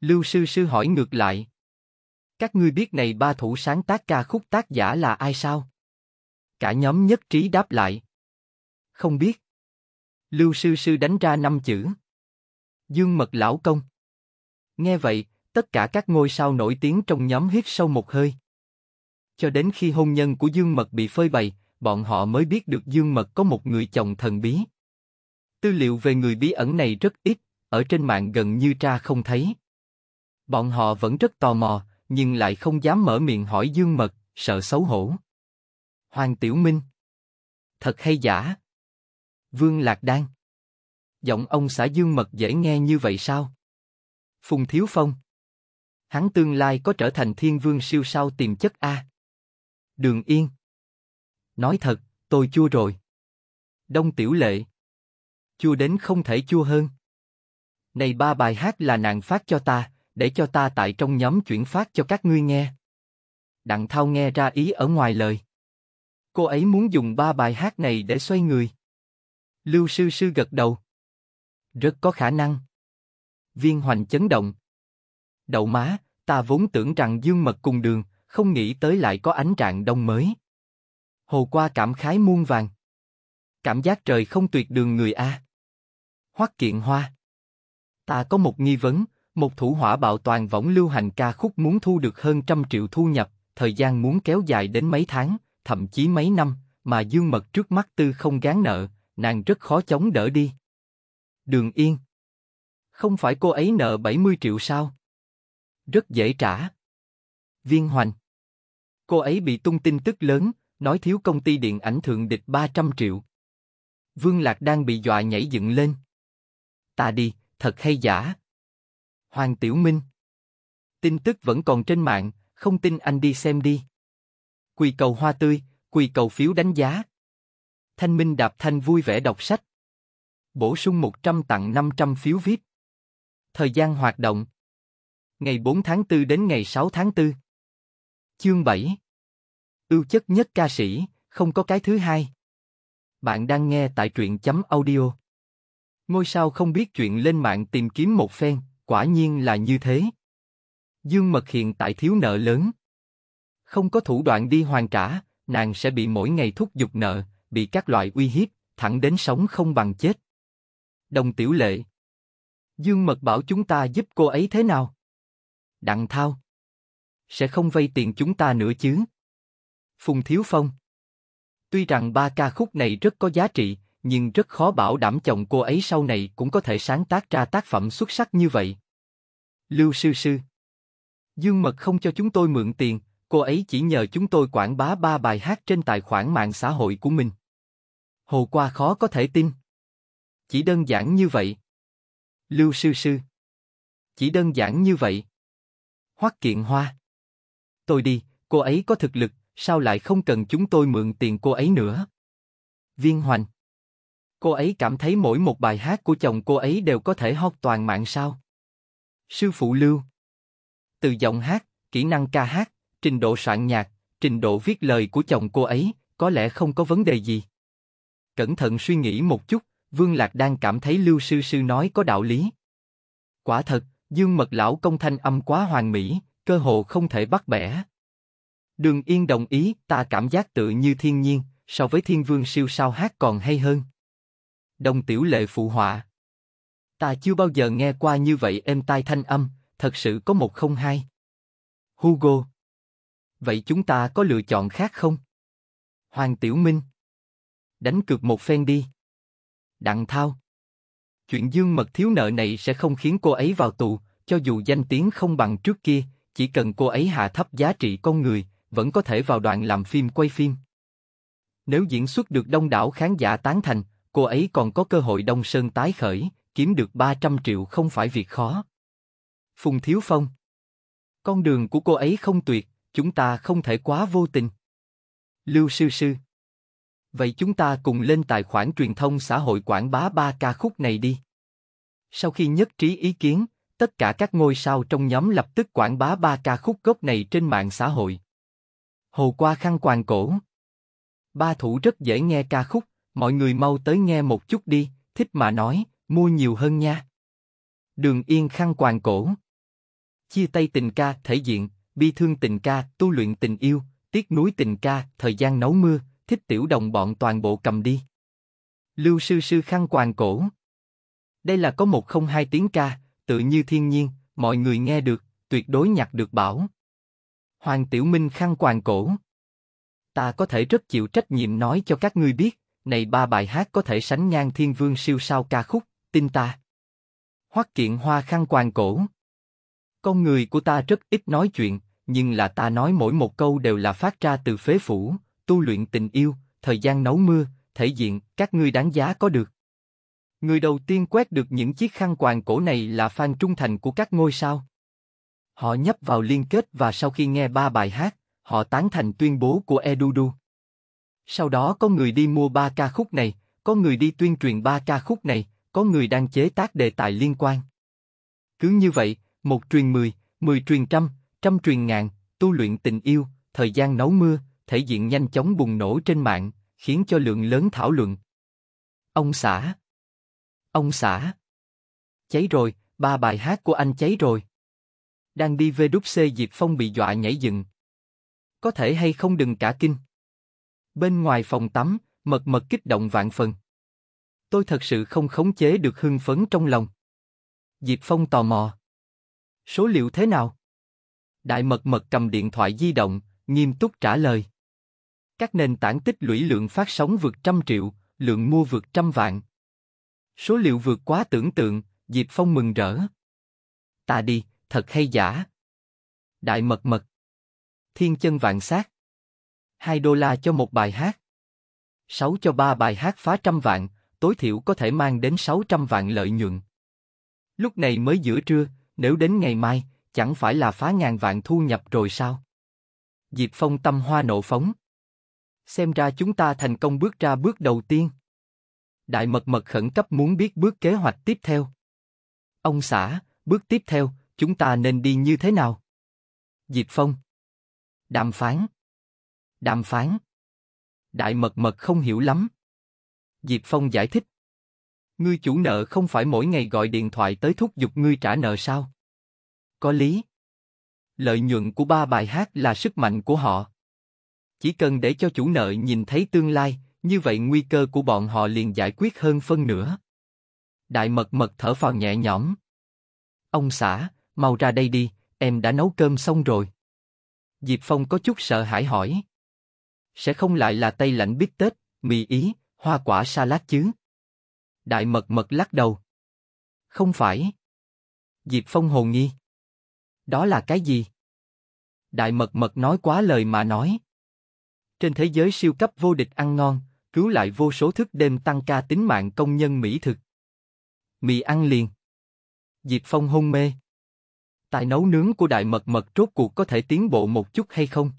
Lưu Sư Sư hỏi ngược lại. Các ngươi biết này ba thủ sáng tác ca khúc tác giả là ai sao? Cả nhóm nhất trí đáp lại. Không biết. Lưu sư sư đánh ra năm chữ. Dương mật lão công. Nghe vậy, tất cả các ngôi sao nổi tiếng trong nhóm hít sâu một hơi. Cho đến khi hôn nhân của Dương mật bị phơi bày, bọn họ mới biết được Dương mật có một người chồng thần bí. Tư liệu về người bí ẩn này rất ít, ở trên mạng gần như tra không thấy. Bọn họ vẫn rất tò mò, nhưng lại không dám mở miệng hỏi Dương Mật, sợ xấu hổ. Hoàng Tiểu Minh Thật hay giả? Vương Lạc Đan. Giọng ông xã Dương Mật dễ nghe như vậy sao? Phùng Thiếu Phong. Hắn tương lai có trở thành thiên vương siêu sao tiềm chất A. Đường Yên. Nói thật, tôi chua rồi. Đông Tiểu Lệ. Chua đến không thể chua hơn. Này ba bài hát là nàng phát cho ta, để cho ta tại trong nhóm chuyển phát cho các ngươi nghe. Đặng Thao nghe ra ý ở ngoài lời. Cô ấy muốn dùng ba bài hát này để xoay người. Lưu sư sư gật đầu. Rất có khả năng. Viên hoành chấn động. Đậu má, ta vốn tưởng rằng dương mật cùng đường, không nghĩ tới lại có ánh trạng đông mới. Hồ qua cảm khái muôn vàng. Cảm giác trời không tuyệt đường người A. Hoắc kiện hoa. Ta có một nghi vấn, một thủ hỏa bạo toàn võng lưu hành ca khúc muốn thu được hơn trăm triệu thu nhập, thời gian muốn kéo dài đến mấy tháng, thậm chí mấy năm, mà dương mật trước mắt tư không gán nợ, nàng rất khó chống đỡ đi. Đường Yên. Không phải cô ấy nợ 70 triệu sao? Rất dễ trả. Viên Hoành. Cô ấy bị tung tin tức lớn, nói thiếu công ty điện ảnh thượng địch 300 triệu. Vương Lạc đang bị dọa nhảy dựng lên. Ta đi, thật hay giả? Hoàng Tiểu Minh. Tin tức vẫn còn trên mạng, không tin anh đi xem đi. Quỳ cầu hoa tươi, quỳ cầu phiếu đánh giá. Thanh Minh Đạp Thanh vui vẻ đọc sách. Bổ sung 100 tặng 500 phiếu VIP. Thời gian hoạt động. Ngày 4 tháng 4 đến ngày 6 tháng 4. Chương 7. Ưu chất nhất ca sĩ, không có cái thứ hai. Bạn đang nghe tại truyện chấm audio. Ngôi sao không biết chuyện lên mạng tìm kiếm một phen, quả nhiên là như thế. Dương Mật hiện tại thiếu nợ lớn. Không có thủ đoạn đi hoàn trả, nàng sẽ bị mỗi ngày thúc giục nợ, bị các loại uy hiếp, thẳng đến sống không bằng chết. Đồng tiểu lệ. Dương Mật bảo chúng ta giúp cô ấy thế nào? Đặng Thao. Sẽ không vay tiền chúng ta nữa chứ? Phùng Thiếu Phong. Tuy rằng ba ca khúc này rất có giá trị, nhưng rất khó bảo đảm chồng cô ấy sau này cũng có thể sáng tác ra tác phẩm xuất sắc như vậy. Lưu Sư Sư. Dương Mật không cho chúng tôi mượn tiền, cô ấy chỉ nhờ chúng tôi quảng bá ba bài hát trên tài khoản mạng xã hội của mình. Hồ Qua khó có thể tin. Chỉ đơn giản như vậy. Lưu Sư Sư. Chỉ đơn giản như vậy. Hoắc Kiện Hoa. Tôi đi, cô ấy có thực lực, sao lại không cần chúng tôi mượn tiền cô ấy nữa? Viên Hoành. Cô ấy cảm thấy mỗi một bài hát của chồng cô ấy đều có thể hót toàn mạng sao? Sư phụ Lưu. Từ giọng hát, kỹ năng ca hát, trình độ soạn nhạc, trình độ viết lời của chồng cô ấy, có lẽ không có vấn đề gì. Cẩn thận suy nghĩ một chút, Vương Lạc đang cảm thấy Lưu Sư Sư nói có đạo lý. Quả thật, Dương Mật Lão Công thanh âm quá hoàn mỹ, cơ hồ không thể bắt bẻ. Đường Yên đồng ý, ta cảm giác tự như thiên nhiên, so với thiên vương siêu sao hát còn hay hơn. Đồng tiểu lệ phụ họa. Ta chưa bao giờ nghe qua như vậy êm tai thanh âm, thật sự có một không hai. Hugo. Vậy chúng ta có lựa chọn khác không? Hoàng Tiểu Minh đánh cược một phen đi. Đặng Thao Chuyện dương mật thiếu nợ này sẽ không khiến cô ấy vào tù, cho dù danh tiếng không bằng trước kia, chỉ cần cô ấy hạ thấp giá trị con người, vẫn có thể vào đoạn làm phim quay phim. Nếu diễn xuất được đông đảo khán giả tán thành, cô ấy còn có cơ hội đông sơn tái khởi, kiếm được 300 triệu không phải việc khó. Phùng Thiếu Phong Con đường của cô ấy không tuyệt, chúng ta không thể quá vô tình. Lưu Sư Sư Vậy chúng ta cùng lên tài khoản truyền thông xã hội quảng bá ba ca khúc này đi. Sau khi nhất trí ý kiến, tất cả các ngôi sao trong nhóm lập tức quảng bá ba ca khúc gốc này trên mạng xã hội. Hồ qua khăn quàng cổ. Ba thủ rất dễ nghe ca khúc, mọi người mau tới nghe một chút đi, thích mà nói, mua nhiều hơn nha. Đường yên khăn quàng cổ. Chia tay tình ca, thể diện, bi thương tình ca, tu luyện tình yêu, tiếc núi tình ca, thời gian nấu mưa, thích tiểu đồng bọn toàn bộ cầm đi. Lưu sư sư khăn quàng cổ. Đây là có một không hai tiếng ca, tự như thiên nhiên, mọi người nghe được, tuyệt đối nhặt được bảo. Hoàng Tiểu Minh khăn quàng cổ. Ta có thể rất chịu trách nhiệm nói cho các ngươi biết, này ba bài hát có thể sánh ngang thiên vương siêu sao ca khúc, tin ta. Hoắc kiện hoa khăn quàng cổ. Con người của ta rất ít nói chuyện, nhưng là ta nói mỗi một câu đều là phát ra từ phế phủ, tu luyện tình yêu, thời gian nấu mưa, thể diện, các ngươi đáng giá có được. Người đầu tiên quét được những chiếc khăn quàng cổ này là fan trung thành của các ngôi sao. Họ nhấp vào liên kết và sau khi nghe ba bài hát, họ tán thành tuyên bố của Edudu. Sau đó có người đi mua ba ca khúc này, có người đi tuyên truyền ba ca khúc này, có người đang chế tác đề tài liên quan. Cứ như vậy, một truyền mười, mười truyền trăm, trăm truyền ngàn, tu luyện tình yêu, thời gian nấu mưa, thể diện nhanh chóng bùng nổ trên mạng, khiến cho lượng lớn thảo luận. Ông xã! Ông xã! Cháy rồi, ba bài hát của anh cháy rồi. Đang đi về đúc xê Diệp Phong bị dọa nhảy dựng. Có thể hay không đừng cả kinh. Bên ngoài phòng tắm, mật mật kích động vạn phần. Tôi thật sự không khống chế được hưng phấn trong lòng. Diệp Phong tò mò. Số liệu thế nào? Đại mật mật cầm điện thoại di động, nghiêm túc trả lời. Các nền tảng tích lũy lượng phát sóng vượt trăm triệu, lượng mua vượt trăm vạn. Số liệu vượt quá tưởng tượng, Diệp Phong mừng rỡ. Ta đi, thật hay giả? Đại mật mật. Thiên chân vạn sát. 2 đô la cho một bài hát. 6 cho 3 bài hát phá trăm vạn, tối thiểu có thể mang đến 600 vạn lợi nhuận. Lúc này mới giữa trưa, nếu đến ngày mai, chẳng phải là phá ngàn vạn thu nhập rồi sao? Diệp Phong tâm hoa nộ phóng. Xem ra chúng ta thành công bước ra bước đầu tiên. Đại mật mật khẩn cấp muốn biết bước kế hoạch tiếp theo. Ông xã, bước tiếp theo, chúng ta nên đi như thế nào? Diệp Phong. Đàm phán. Đàm phán. Đại mật mật không hiểu lắm. Diệp Phong giải thích. Ngươi chủ nợ không phải mỗi ngày gọi điện thoại tới thúc giục ngươi trả nợ sao? Có lý. Lợi nhuận của ba bài hát là sức mạnh của họ chỉ cần để cho chủ nợ nhìn thấy tương lai, như vậy nguy cơ của bọn họ liền giải quyết hơn phân nửa. Đại mật mật thở phào nhẹ nhõm. Ông xã, mau ra đây đi, em đã nấu cơm xong rồi. Diệp Phong có chút sợ hãi hỏi. Sẽ không lại là tây lạnh bít tết, mì ý, hoa quả salad chứ? Đại mật mật lắc đầu. Không phải. Diệp Phong hồ nghi. Đó là cái gì? Đại mật mật nói quá lời mà nói. Trên thế giới siêu cấp vô địch ăn ngon, cứu lại vô số thức đêm tăng ca tính mạng công nhân Mỹ thực. Mì ăn liền. Diệp Phong hôn mê. Tài nấu nướng của đại mật mật rốt cuộc có thể tiến bộ một chút hay không?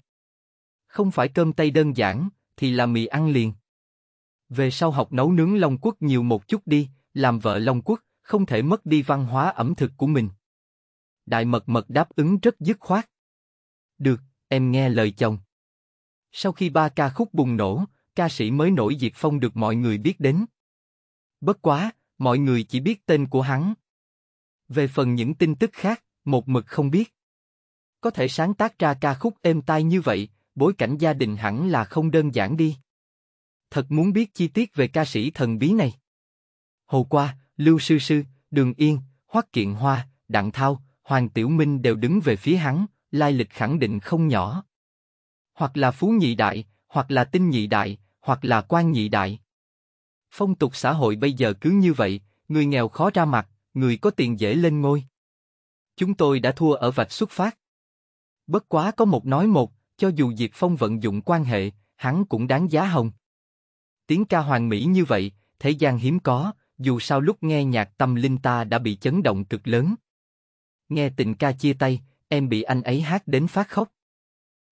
Không phải cơm tây đơn giản, thì là mì ăn liền. Về sau học nấu nướng Long Quốc nhiều một chút đi, làm vợ Long Quốc, không thể mất đi văn hóa ẩm thực của mình. Đại mật mật đáp ứng rất dứt khoát. Được, em nghe lời chồng. Sau khi ba ca khúc bùng nổ, ca sĩ mới nổi Diệp Phong được mọi người biết đến. Bất quá, mọi người chỉ biết tên của hắn. Về phần những tin tức khác, một mực không biết. Có thể sáng tác ra ca khúc êm tai như vậy, bối cảnh gia đình hẳn là không đơn giản đi. Thật muốn biết chi tiết về ca sĩ thần bí này. Hồ qua, Lưu Sư Sư, Đường Yên, Hoắc Kiện Hoa, Đặng Thao, Hoàng Tiểu Minh đều đứng về phía hắn, lai lịch khẳng định không nhỏ hoặc là phú nhị đại, hoặc là tinh nhị đại, hoặc là quan nhị đại. Phong tục xã hội bây giờ cứ như vậy, người nghèo khó ra mặt, người có tiền dễ lên ngôi. Chúng tôi đã thua ở vạch xuất phát. Bất quá có một nói một, cho dù Diệp Phong vận dụng quan hệ, hắn cũng đáng giá hồng. Tiếng ca hoàng mỹ như vậy, thế gian hiếm có, dù sao lúc nghe nhạc tâm linh ta đã bị chấn động cực lớn. Nghe tình ca chia tay, em bị anh ấy hát đến phát khóc.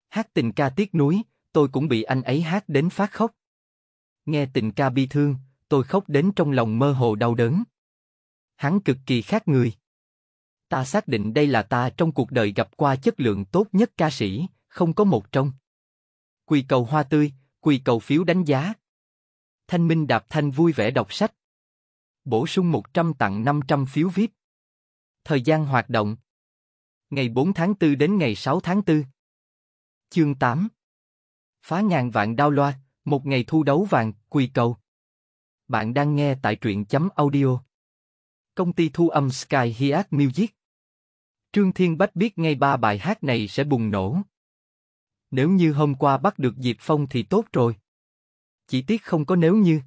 Hát tình ca tiếc nuối, tôi cũng bị anh ấy hát đến phát khóc. Nghe tình ca bi thương, tôi khóc đến trong lòng mơ hồ đau đớn. Hắn cực kỳ khác người. Ta xác định đây là ta trong cuộc đời gặp qua chất lượng tốt nhất ca sĩ, không có một trong. Quỳ cầu hoa tươi, quỳ cầu phiếu đánh giá. Thanh Minh Đạp Thanh vui vẻ đọc sách. Bổ sung 100 tặng 500 phiếu VIP. Thời gian hoạt động Ngày 4 tháng 4 đến ngày 6 tháng 4 Chương 8 Phá ngàn vạn đao loa, một ngày thu đấu vàng, quỳ cầu. Bạn đang nghe tại truyện chấm audio. Công ty thu âm Sky Hiat Music. Trương Thiên Bách biết ngay ba bài hát này sẽ bùng nổ. Nếu như hôm qua bắt được Diệp Phong thì tốt rồi. Chỉ tiếc không có nếu như.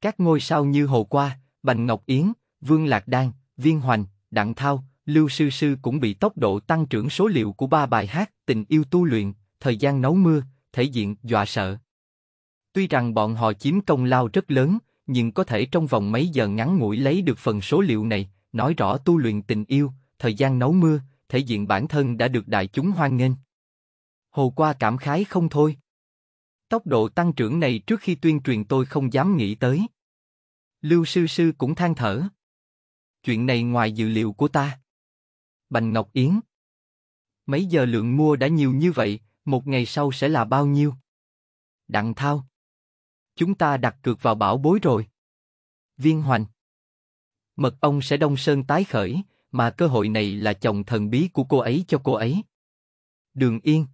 Các ngôi sao như Hồ Qua, Bành Ngọc Yến, Vương Lạc Đan, Viên Hoành, Đặng Thao, Lưu Sư Sư cũng bị tốc độ tăng trưởng số liệu của ba bài hát Tình yêu tu luyện, Thời gian nấu mưa, Thể diện dọa sợ. Tuy rằng bọn họ chiếm công lao rất lớn, nhưng có thể trong vòng mấy giờ ngắn ngủi lấy được phần số liệu này, nói rõ tu luyện tình yêu, thời gian nấu mưa, thể diện bản thân đã được đại chúng hoan nghênh. Hồ qua cảm khái không thôi. Tốc độ tăng trưởng này trước khi tuyên truyền tôi không dám nghĩ tới. Lưu sư sư cũng than thở. Chuyện này ngoài dự liệu của ta. Bành Ngọc Yến. Mấy giờ lượng mua đã nhiều như vậy, một ngày sau sẽ là bao nhiêu? Đặng Thao. Chúng ta đặt cược vào bảo bối rồi. Viên Hoành. Mật ong sẽ đông sơn tái khởi, mà cơ hội này là chồng thần bí của cô ấy cho cô ấy. Đường Yên.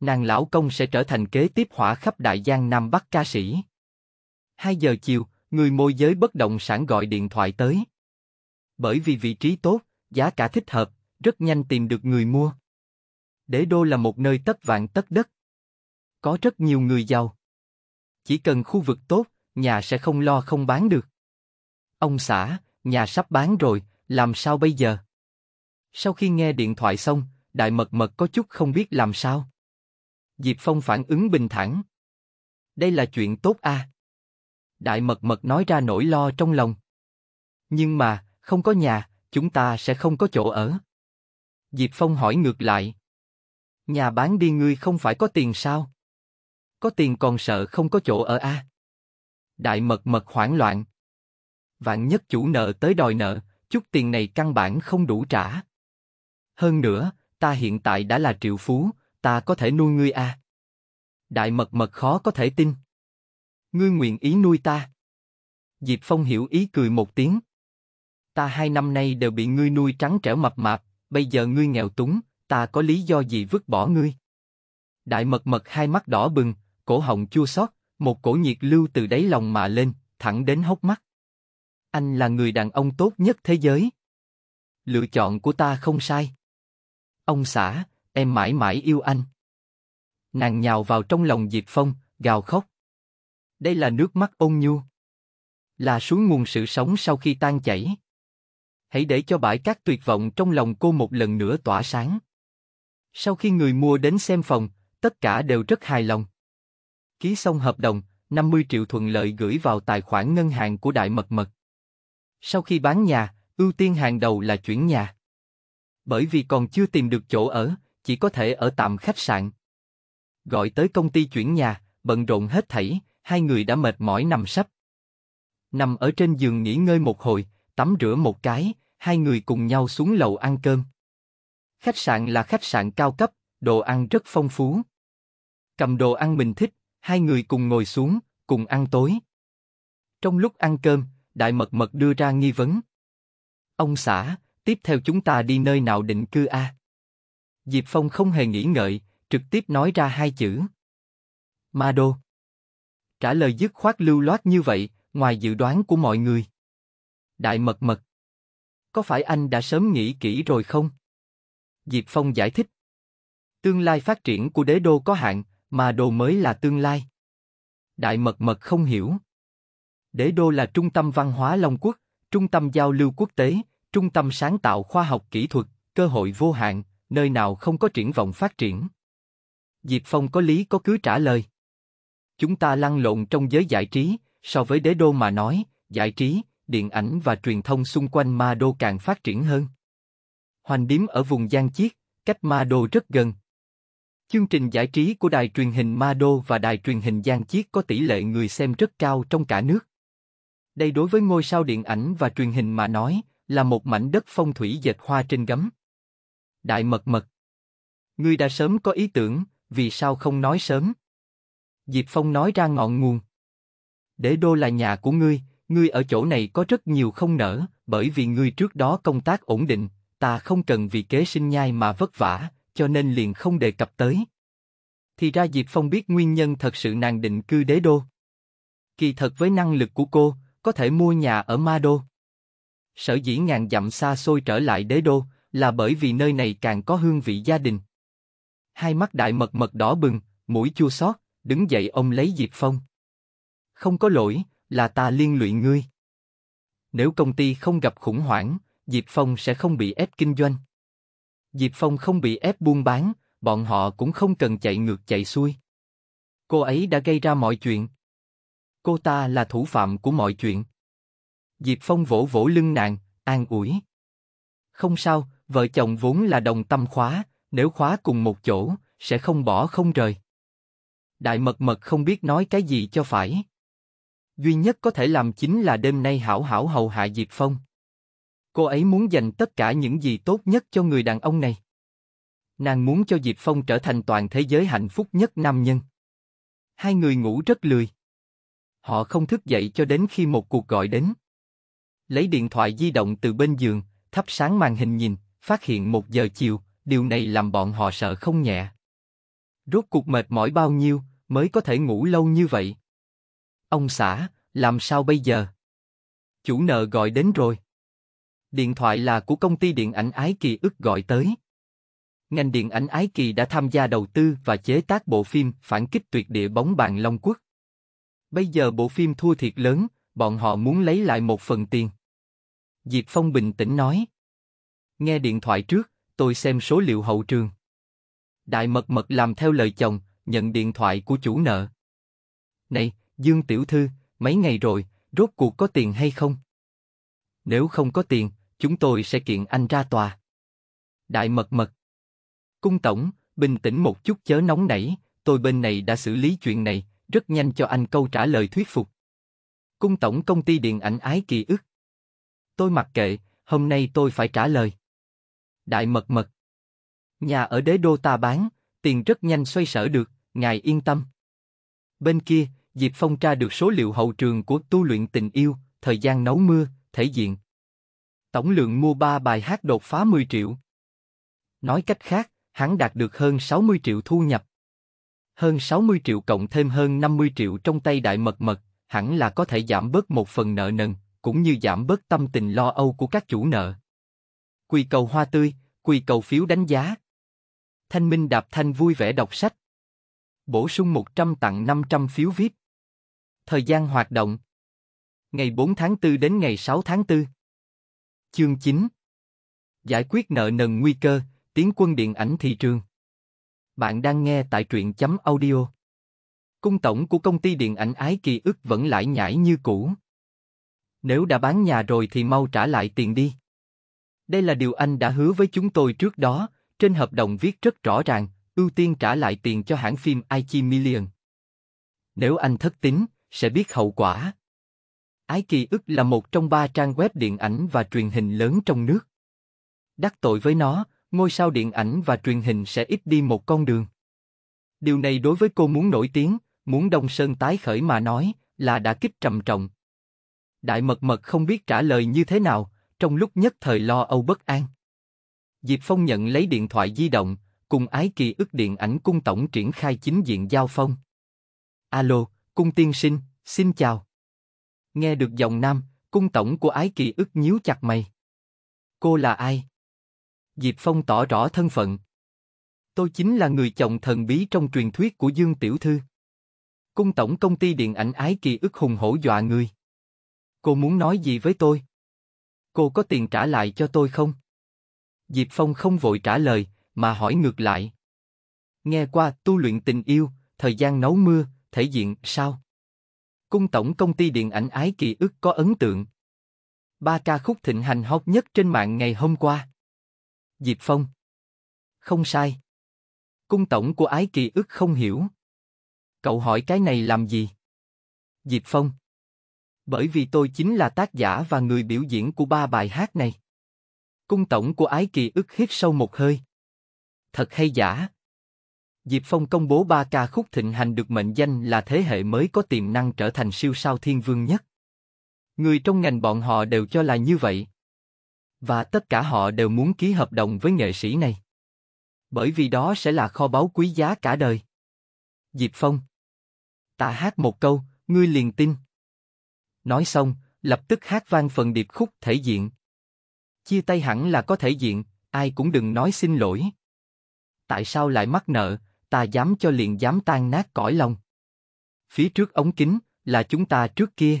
Nàng lão công sẽ trở thành kế tiếp hỏa khắp đại giang Nam Bắc ca sĩ. Hai giờ chiều, người môi giới bất động sản gọi điện thoại tới. Bởi vì vị trí tốt, giá cả thích hợp, rất nhanh tìm được người mua. Đế đô là một nơi tất vạn tất đất. Có rất nhiều người giàu. Chỉ cần khu vực tốt, nhà sẽ không lo không bán được. Ông xã, nhà sắp bán rồi, làm sao bây giờ? Sau khi nghe điện thoại xong, đại mật mật có chút không biết làm sao. Diệp Phong phản ứng bình thản. Đây là chuyện tốt a. À? Đại mật mật nói ra nỗi lo trong lòng. Nhưng mà, không có nhà, chúng ta sẽ không có chỗ ở. Diệp Phong hỏi ngược lại. Nhà bán đi ngươi không phải có tiền sao? Có tiền còn sợ không có chỗ ở À? Đại mật mật hoảng loạn. Vạn nhất chủ nợ tới đòi nợ, chút tiền này căn bản không đủ trả. Hơn nữa, ta hiện tại đã là triệu phú, ta có thể nuôi ngươi À? Đại mật mật khó có thể tin. Ngươi nguyện ý nuôi ta. Diệp Phong hiểu ý cười một tiếng ta hai năm nay đều bị ngươi nuôi trắng trẻo mập mạp, bây giờ ngươi nghèo túng, ta có lý do gì vứt bỏ ngươi? Đại mật mật hai mắt đỏ bừng, cổ họng chua xót, một cổ nhiệt lưu từ đáy lòng mà lên, thẳng đến hốc mắt. Anh là người đàn ông tốt nhất thế giới. Lựa chọn của ta không sai. Ông xã, em mãi mãi yêu anh. Nàng nhào vào trong lòng Diệp Phong, gào khóc. Đây là nước mắt ôn nhu. Là suối nguồn sự sống sau khi tan chảy hãy để cho bãi cát tuyệt vọng trong lòng cô một lần nữa tỏa sáng. Sau khi người mua đến xem phòng, tất cả đều rất hài lòng. Ký xong hợp đồng, 50 triệu thuận lợi gửi vào tài khoản ngân hàng của Đại Mật Mật. Sau khi bán nhà, ưu tiên hàng đầu là chuyển nhà. Bởi vì còn chưa tìm được chỗ ở, chỉ có thể ở tạm khách sạn. Gọi tới công ty chuyển nhà, bận rộn hết thảy, hai người đã mệt mỏi nằm sắp. Nằm ở trên giường nghỉ ngơi một hồi, tắm rửa một cái, hai người cùng nhau xuống lầu ăn cơm. Khách sạn là khách sạn cao cấp, đồ ăn rất phong phú. Cầm đồ ăn mình thích, hai người cùng ngồi xuống, cùng ăn tối. Trong lúc ăn cơm, Đại Mật Mật đưa ra nghi vấn. Ông xã, tiếp theo chúng ta đi nơi nào định cư a? À? Diệp Phong không hề nghĩ ngợi, trực tiếp nói ra hai chữ. Ma Đô. Trả lời dứt khoát lưu loát như vậy, ngoài dự đoán của mọi người. Đại mật mật. Có phải anh đã sớm nghĩ kỹ rồi không? Diệp Phong giải thích. Tương lai phát triển của đế đô có hạn, mà đồ mới là tương lai. Đại mật mật không hiểu. Đế đô là trung tâm văn hóa Long Quốc, trung tâm giao lưu quốc tế, trung tâm sáng tạo khoa học kỹ thuật, cơ hội vô hạn, nơi nào không có triển vọng phát triển. Diệp Phong có lý có cứ trả lời. Chúng ta lăn lộn trong giới giải trí, so với đế đô mà nói, giải trí, điện ảnh và truyền thông xung quanh Ma Đô càng phát triển hơn. Hoành điếm ở vùng Giang Chiết, cách Ma Đô rất gần. Chương trình giải trí của đài truyền hình Ma Đô và đài truyền hình Giang Chiết có tỷ lệ người xem rất cao trong cả nước. Đây đối với ngôi sao điện ảnh và truyền hình mà nói, là một mảnh đất phong thủy dệt hoa trên gấm. Đại mật mật. Ngươi đã sớm có ý tưởng, vì sao không nói sớm? Diệp Phong nói ra ngọn nguồn. Đế đô là nhà của ngươi, Ngươi ở chỗ này có rất nhiều không nở, bởi vì ngươi trước đó công tác ổn định, ta không cần vì kế sinh nhai mà vất vả, cho nên liền không đề cập tới. Thì ra Diệp Phong biết nguyên nhân thật sự nàng định cư đế đô. Kỳ thật với năng lực của cô, có thể mua nhà ở Ma Đô. Sở dĩ ngàn dặm xa xôi trở lại đế đô, là bởi vì nơi này càng có hương vị gia đình. Hai mắt đại mật mật đỏ bừng, mũi chua xót, đứng dậy ông lấy Diệp Phong. Không có lỗi, là ta liên lụy ngươi. Nếu công ty không gặp khủng hoảng, Diệp Phong sẽ không bị ép kinh doanh. Diệp Phong không bị ép buôn bán, bọn họ cũng không cần chạy ngược chạy xuôi. Cô ấy đã gây ra mọi chuyện. Cô ta là thủ phạm của mọi chuyện. Diệp Phong vỗ vỗ lưng nàng, an ủi. Không sao, vợ chồng vốn là đồng tâm khóa, nếu khóa cùng một chỗ, sẽ không bỏ không rời. Đại mật mật không biết nói cái gì cho phải duy nhất có thể làm chính là đêm nay hảo hảo hầu hạ Diệp Phong. Cô ấy muốn dành tất cả những gì tốt nhất cho người đàn ông này. Nàng muốn cho Diệp Phong trở thành toàn thế giới hạnh phúc nhất nam nhân. Hai người ngủ rất lười. Họ không thức dậy cho đến khi một cuộc gọi đến. Lấy điện thoại di động từ bên giường, thắp sáng màn hình nhìn, phát hiện một giờ chiều, điều này làm bọn họ sợ không nhẹ. Rốt cuộc mệt mỏi bao nhiêu mới có thể ngủ lâu như vậy? Ông xã, làm sao bây giờ? Chủ nợ gọi đến rồi. Điện thoại là của công ty điện ảnh Ái Kỳ ức gọi tới. Ngành điện ảnh Ái Kỳ đã tham gia đầu tư và chế tác bộ phim Phản kích tuyệt địa bóng bàn Long Quốc. Bây giờ bộ phim thua thiệt lớn, bọn họ muốn lấy lại một phần tiền. Diệp Phong bình tĩnh nói. Nghe điện thoại trước, tôi xem số liệu hậu trường. Đại mật mật làm theo lời chồng, nhận điện thoại của chủ nợ. Này, Dương tiểu thư, mấy ngày rồi, rốt cuộc có tiền hay không? Nếu không có tiền, chúng tôi sẽ kiện anh ra tòa. Đại mật mật. Cung tổng, bình tĩnh một chút chớ nóng nảy, tôi bên này đã xử lý chuyện này, rất nhanh cho anh câu trả lời thuyết phục. Cung tổng công ty điện ảnh ái kỳ ức. Tôi mặc kệ, hôm nay tôi phải trả lời. Đại mật mật. Nhà ở đế đô ta bán, tiền rất nhanh xoay sở được, ngài yên tâm. Bên kia, Diệp Phong tra được số liệu hậu trường của tu luyện tình yêu, thời gian nấu mưa, thể diện. Tổng lượng mua 3 bài hát đột phá 10 triệu. Nói cách khác, hắn đạt được hơn 60 triệu thu nhập. Hơn 60 triệu cộng thêm hơn 50 triệu trong tay đại mật mật, hẳn là có thể giảm bớt một phần nợ nần, cũng như giảm bớt tâm tình lo âu của các chủ nợ. Quỳ cầu hoa tươi, quỳ cầu phiếu đánh giá. Thanh Minh Đạp Thanh vui vẻ đọc sách. Bổ sung 100 tặng 500 phiếu viết. Thời gian hoạt động Ngày 4 tháng 4 đến ngày 6 tháng 4 Chương 9 Giải quyết nợ nần nguy cơ, tiến quân điện ảnh thị trường Bạn đang nghe tại truyện chấm audio Cung tổng của công ty điện ảnh ái kỳ ức vẫn lãi nhảy như cũ Nếu đã bán nhà rồi thì mau trả lại tiền đi Đây là điều anh đã hứa với chúng tôi trước đó Trên hợp đồng viết rất rõ ràng, ưu tiên trả lại tiền cho hãng phim IG Million Nếu anh thất tín, sẽ biết hậu quả. Ái Kỳ ức là một trong ba trang web điện ảnh và truyền hình lớn trong nước. Đắc tội với nó, ngôi sao điện ảnh và truyền hình sẽ ít đi một con đường. Điều này đối với cô muốn nổi tiếng, muốn Đông Sơn tái khởi mà nói, là đã kích trầm trọng. Đại mật mật không biết trả lời như thế nào, trong lúc nhất thời lo âu bất an. Diệp Phong nhận lấy điện thoại di động, cùng ái kỳ ức điện ảnh cung tổng triển khai chính diện giao phong. Alo, Cung tiên sinh, xin chào. Nghe được giọng nam, cung tổng của Ái Kỳ ức nhíu chặt mày. Cô là ai? Diệp Phong tỏ rõ thân phận. Tôi chính là người chồng thần bí trong truyền thuyết của Dương Tiểu Thư. Cung tổng công ty điện ảnh Ái Kỳ ức hùng hổ dọa người. Cô muốn nói gì với tôi? Cô có tiền trả lại cho tôi không? Diệp Phong không vội trả lời, mà hỏi ngược lại. Nghe qua tu luyện tình yêu, thời gian nấu mưa, thể diện, sao? Cung tổng công ty điện ảnh ái kỳ ức có ấn tượng. Ba ca khúc thịnh hành hot nhất trên mạng ngày hôm qua. Diệp Phong. Không sai. Cung tổng của ái kỳ ức không hiểu. Cậu hỏi cái này làm gì? Diệp Phong. Bởi vì tôi chính là tác giả và người biểu diễn của ba bài hát này. Cung tổng của ái kỳ ức hít sâu một hơi. Thật hay giả? Diệp Phong công bố ba ca khúc thịnh hành được mệnh danh là thế hệ mới có tiềm năng trở thành siêu sao thiên vương nhất. Người trong ngành bọn họ đều cho là như vậy. Và tất cả họ đều muốn ký hợp đồng với nghệ sĩ này. Bởi vì đó sẽ là kho báu quý giá cả đời. Diệp Phong Ta hát một câu, ngươi liền tin. Nói xong, lập tức hát vang phần điệp khúc thể diện. Chia tay hẳn là có thể diện, ai cũng đừng nói xin lỗi. Tại sao lại mắc nợ, ta dám cho liền dám tan nát cõi lòng. Phía trước ống kính, là chúng ta trước kia.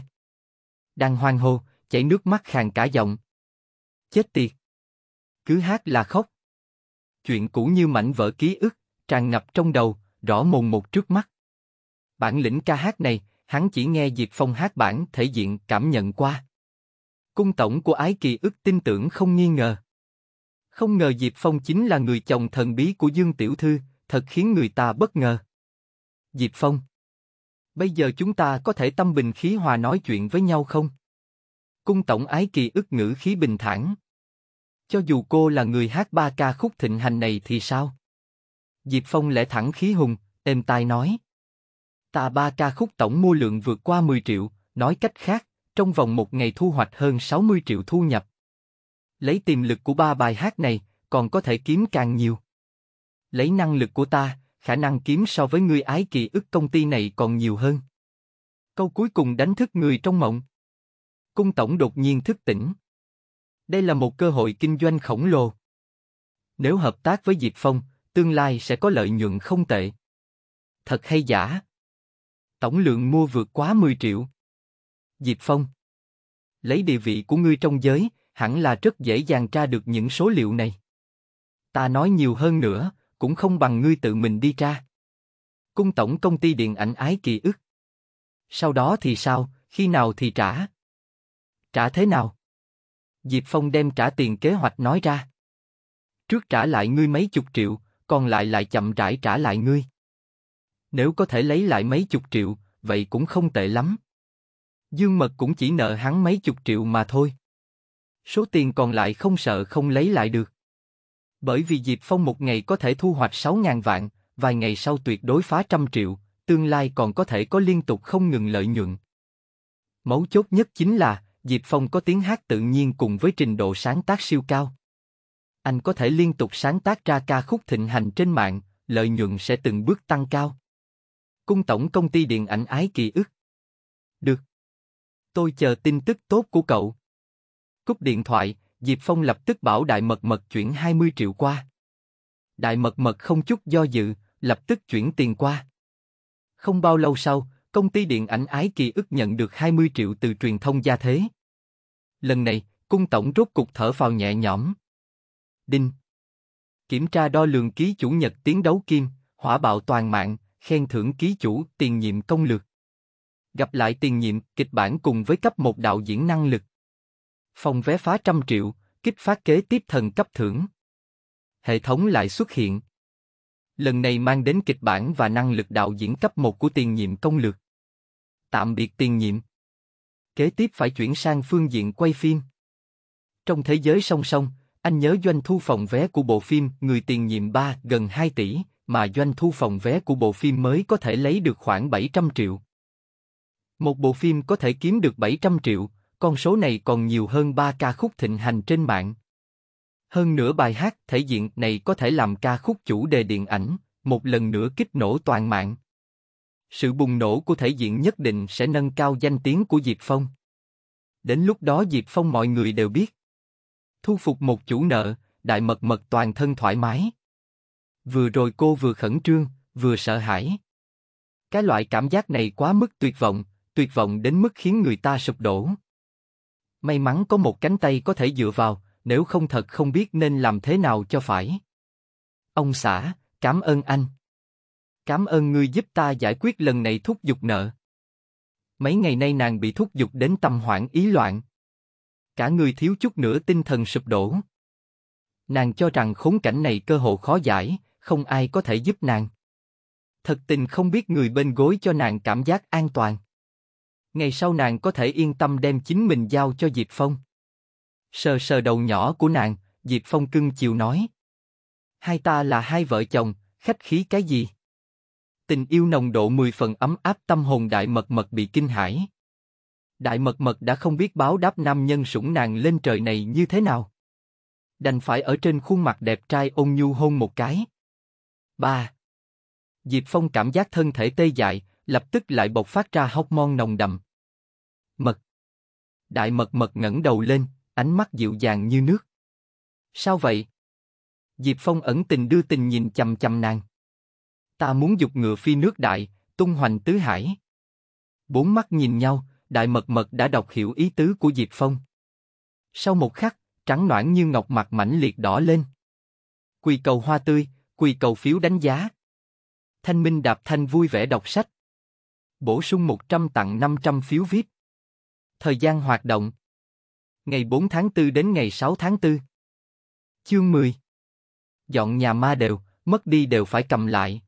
Đang hoang hô, chảy nước mắt khàn cả giọng. Chết tiệt. Cứ hát là khóc. Chuyện cũ như mảnh vỡ ký ức, tràn ngập trong đầu, rõ mồn một trước mắt. Bản lĩnh ca hát này, hắn chỉ nghe Diệp Phong hát bản thể diện cảm nhận qua. Cung tổng của ái kỳ ức tin tưởng không nghi ngờ. Không ngờ Diệp Phong chính là người chồng thần bí của Dương Tiểu Thư, thật khiến người ta bất ngờ. Diệp Phong, bây giờ chúng ta có thể tâm bình khí hòa nói chuyện với nhau không? Cung tổng ái kỳ ức ngữ khí bình thản. Cho dù cô là người hát ba ca khúc thịnh hành này thì sao? Diệp Phong lẽ thẳng khí hùng, êm tai nói. Ta ba ca khúc tổng mua lượng vượt qua 10 triệu, nói cách khác, trong vòng một ngày thu hoạch hơn 60 triệu thu nhập. Lấy tiềm lực của ba bài hát này, còn có thể kiếm càng nhiều. Lấy năng lực của ta, khả năng kiếm so với ngươi ái kỳ ức công ty này còn nhiều hơn. Câu cuối cùng đánh thức người trong mộng. Cung tổng đột nhiên thức tỉnh. Đây là một cơ hội kinh doanh khổng lồ. Nếu hợp tác với Diệp Phong, tương lai sẽ có lợi nhuận không tệ. Thật hay giả? Tổng lượng mua vượt quá 10 triệu. Diệp Phong. Lấy địa vị của ngươi trong giới, hẳn là rất dễ dàng tra được những số liệu này. Ta nói nhiều hơn nữa, cũng không bằng ngươi tự mình đi ra. Cung tổng công ty điện ảnh ái kỳ ức. Sau đó thì sao, khi nào thì trả? Trả thế nào? Diệp Phong đem trả tiền kế hoạch nói ra. Trước trả lại ngươi mấy chục triệu, còn lại lại chậm rãi trả lại ngươi. Nếu có thể lấy lại mấy chục triệu, vậy cũng không tệ lắm. Dương Mật cũng chỉ nợ hắn mấy chục triệu mà thôi. Số tiền còn lại không sợ không lấy lại được. Bởi vì Diệp Phong một ngày có thể thu hoạch 6.000 vạn, vài ngày sau tuyệt đối phá trăm triệu, tương lai còn có thể có liên tục không ngừng lợi nhuận. Mấu chốt nhất chính là, Diệp Phong có tiếng hát tự nhiên cùng với trình độ sáng tác siêu cao. Anh có thể liên tục sáng tác ra ca khúc thịnh hành trên mạng, lợi nhuận sẽ từng bước tăng cao. Cung tổng công ty điện ảnh ái kỳ ức. Được. Tôi chờ tin tức tốt của cậu. Cúc điện thoại, Diệp Phong lập tức bảo Đại Mật Mật chuyển 20 triệu qua. Đại Mật Mật không chút do dự, lập tức chuyển tiền qua. Không bao lâu sau, công ty điện ảnh Ái Kỳ ức nhận được 20 triệu từ truyền thông gia thế. Lần này, cung tổng rốt cục thở vào nhẹ nhõm. Đinh. Kiểm tra đo lường ký chủ nhật tiến đấu kim, hỏa bạo toàn mạng, khen thưởng ký chủ tiền nhiệm công lược. Gặp lại tiền nhiệm, kịch bản cùng với cấp một đạo diễn năng lực. Phòng vé phá trăm triệu, kích phát kế tiếp thần cấp thưởng. Hệ thống lại xuất hiện. Lần này mang đến kịch bản và năng lực đạo diễn cấp một của tiền nhiệm công lược. Tạm biệt tiền nhiệm. Kế tiếp phải chuyển sang phương diện quay phim. Trong thế giới song song, anh nhớ doanh thu phòng vé của bộ phim Người tiền nhiệm 3 gần 2 tỷ, mà doanh thu phòng vé của bộ phim mới có thể lấy được khoảng 700 triệu. Một bộ phim có thể kiếm được 700 triệu, con số này còn nhiều hơn 3 ca khúc thịnh hành trên mạng. Hơn nữa bài hát thể diện này có thể làm ca khúc chủ đề điện ảnh, một lần nữa kích nổ toàn mạng. Sự bùng nổ của thể diện nhất định sẽ nâng cao danh tiếng của Diệp Phong. Đến lúc đó Diệp Phong mọi người đều biết. Thu phục một chủ nợ, đại mật mật toàn thân thoải mái. Vừa rồi cô vừa khẩn trương, vừa sợ hãi. Cái loại cảm giác này quá mức tuyệt vọng, tuyệt vọng đến mức khiến người ta sụp đổ. May mắn có một cánh tay có thể dựa vào, nếu không thật không biết nên làm thế nào cho phải. Ông xã, cảm ơn anh. Cảm ơn ngươi giúp ta giải quyết lần này thúc giục nợ. Mấy ngày nay nàng bị thúc giục đến tâm hoảng ý loạn. Cả người thiếu chút nữa tinh thần sụp đổ. Nàng cho rằng khốn cảnh này cơ hội khó giải, không ai có thể giúp nàng. Thật tình không biết người bên gối cho nàng cảm giác an toàn. Ngày sau nàng có thể yên tâm đem chính mình giao cho Diệp Phong. Sờ sờ đầu nhỏ của nàng, Diệp Phong cưng chiều nói. Hai ta là hai vợ chồng, khách khí cái gì? Tình yêu nồng độ mười phần ấm áp tâm hồn đại mật mật bị kinh hãi. Đại mật mật đã không biết báo đáp nam nhân sủng nàng lên trời này như thế nào. Đành phải ở trên khuôn mặt đẹp trai ôn nhu hôn một cái. ba Diệp Phong cảm giác thân thể tê dại, lập tức lại bộc phát ra hóc mon nồng đậm. Mật. Đại mật mật ngẩng đầu lên, ánh mắt dịu dàng như nước. Sao vậy? Diệp Phong ẩn tình đưa tình nhìn chầm chầm nàng. Ta muốn dục ngựa phi nước đại, tung hoành tứ hải. Bốn mắt nhìn nhau, đại mật mật đã đọc hiểu ý tứ của Diệp Phong. Sau một khắc, trắng noãn như ngọc mặt mãnh liệt đỏ lên. Quỳ cầu hoa tươi, quỳ cầu phiếu đánh giá. Thanh Minh đạp thanh vui vẻ đọc sách. Bổ sung 100 tặng 500 phiếu VIP. Thời gian hoạt động Ngày 4 tháng 4 đến ngày 6 tháng 4 Chương 10 Dọn nhà ma đều, mất đi đều phải cầm lại.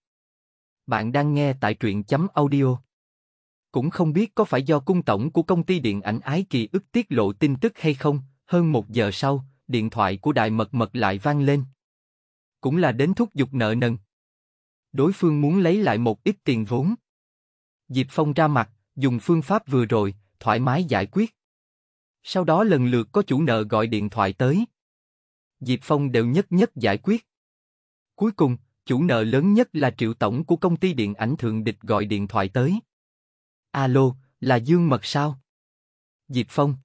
Bạn đang nghe tại truyện chấm audio. Cũng không biết có phải do cung tổng của công ty điện ảnh Ái Kỳ ức tiết lộ tin tức hay không, hơn một giờ sau, điện thoại của đại mật mật lại vang lên. Cũng là đến thúc giục nợ nần. Đối phương muốn lấy lại một ít tiền vốn. Diệp Phong ra mặt, dùng phương pháp vừa rồi, thoải mái giải quyết. Sau đó lần lượt có chủ nợ gọi điện thoại tới. Diệp Phong đều nhất nhất giải quyết. Cuối cùng, chủ nợ lớn nhất là triệu tổng của công ty điện ảnh Thượng Địch gọi điện thoại tới. Alo, là Dương Mật sao? Diệp Phong.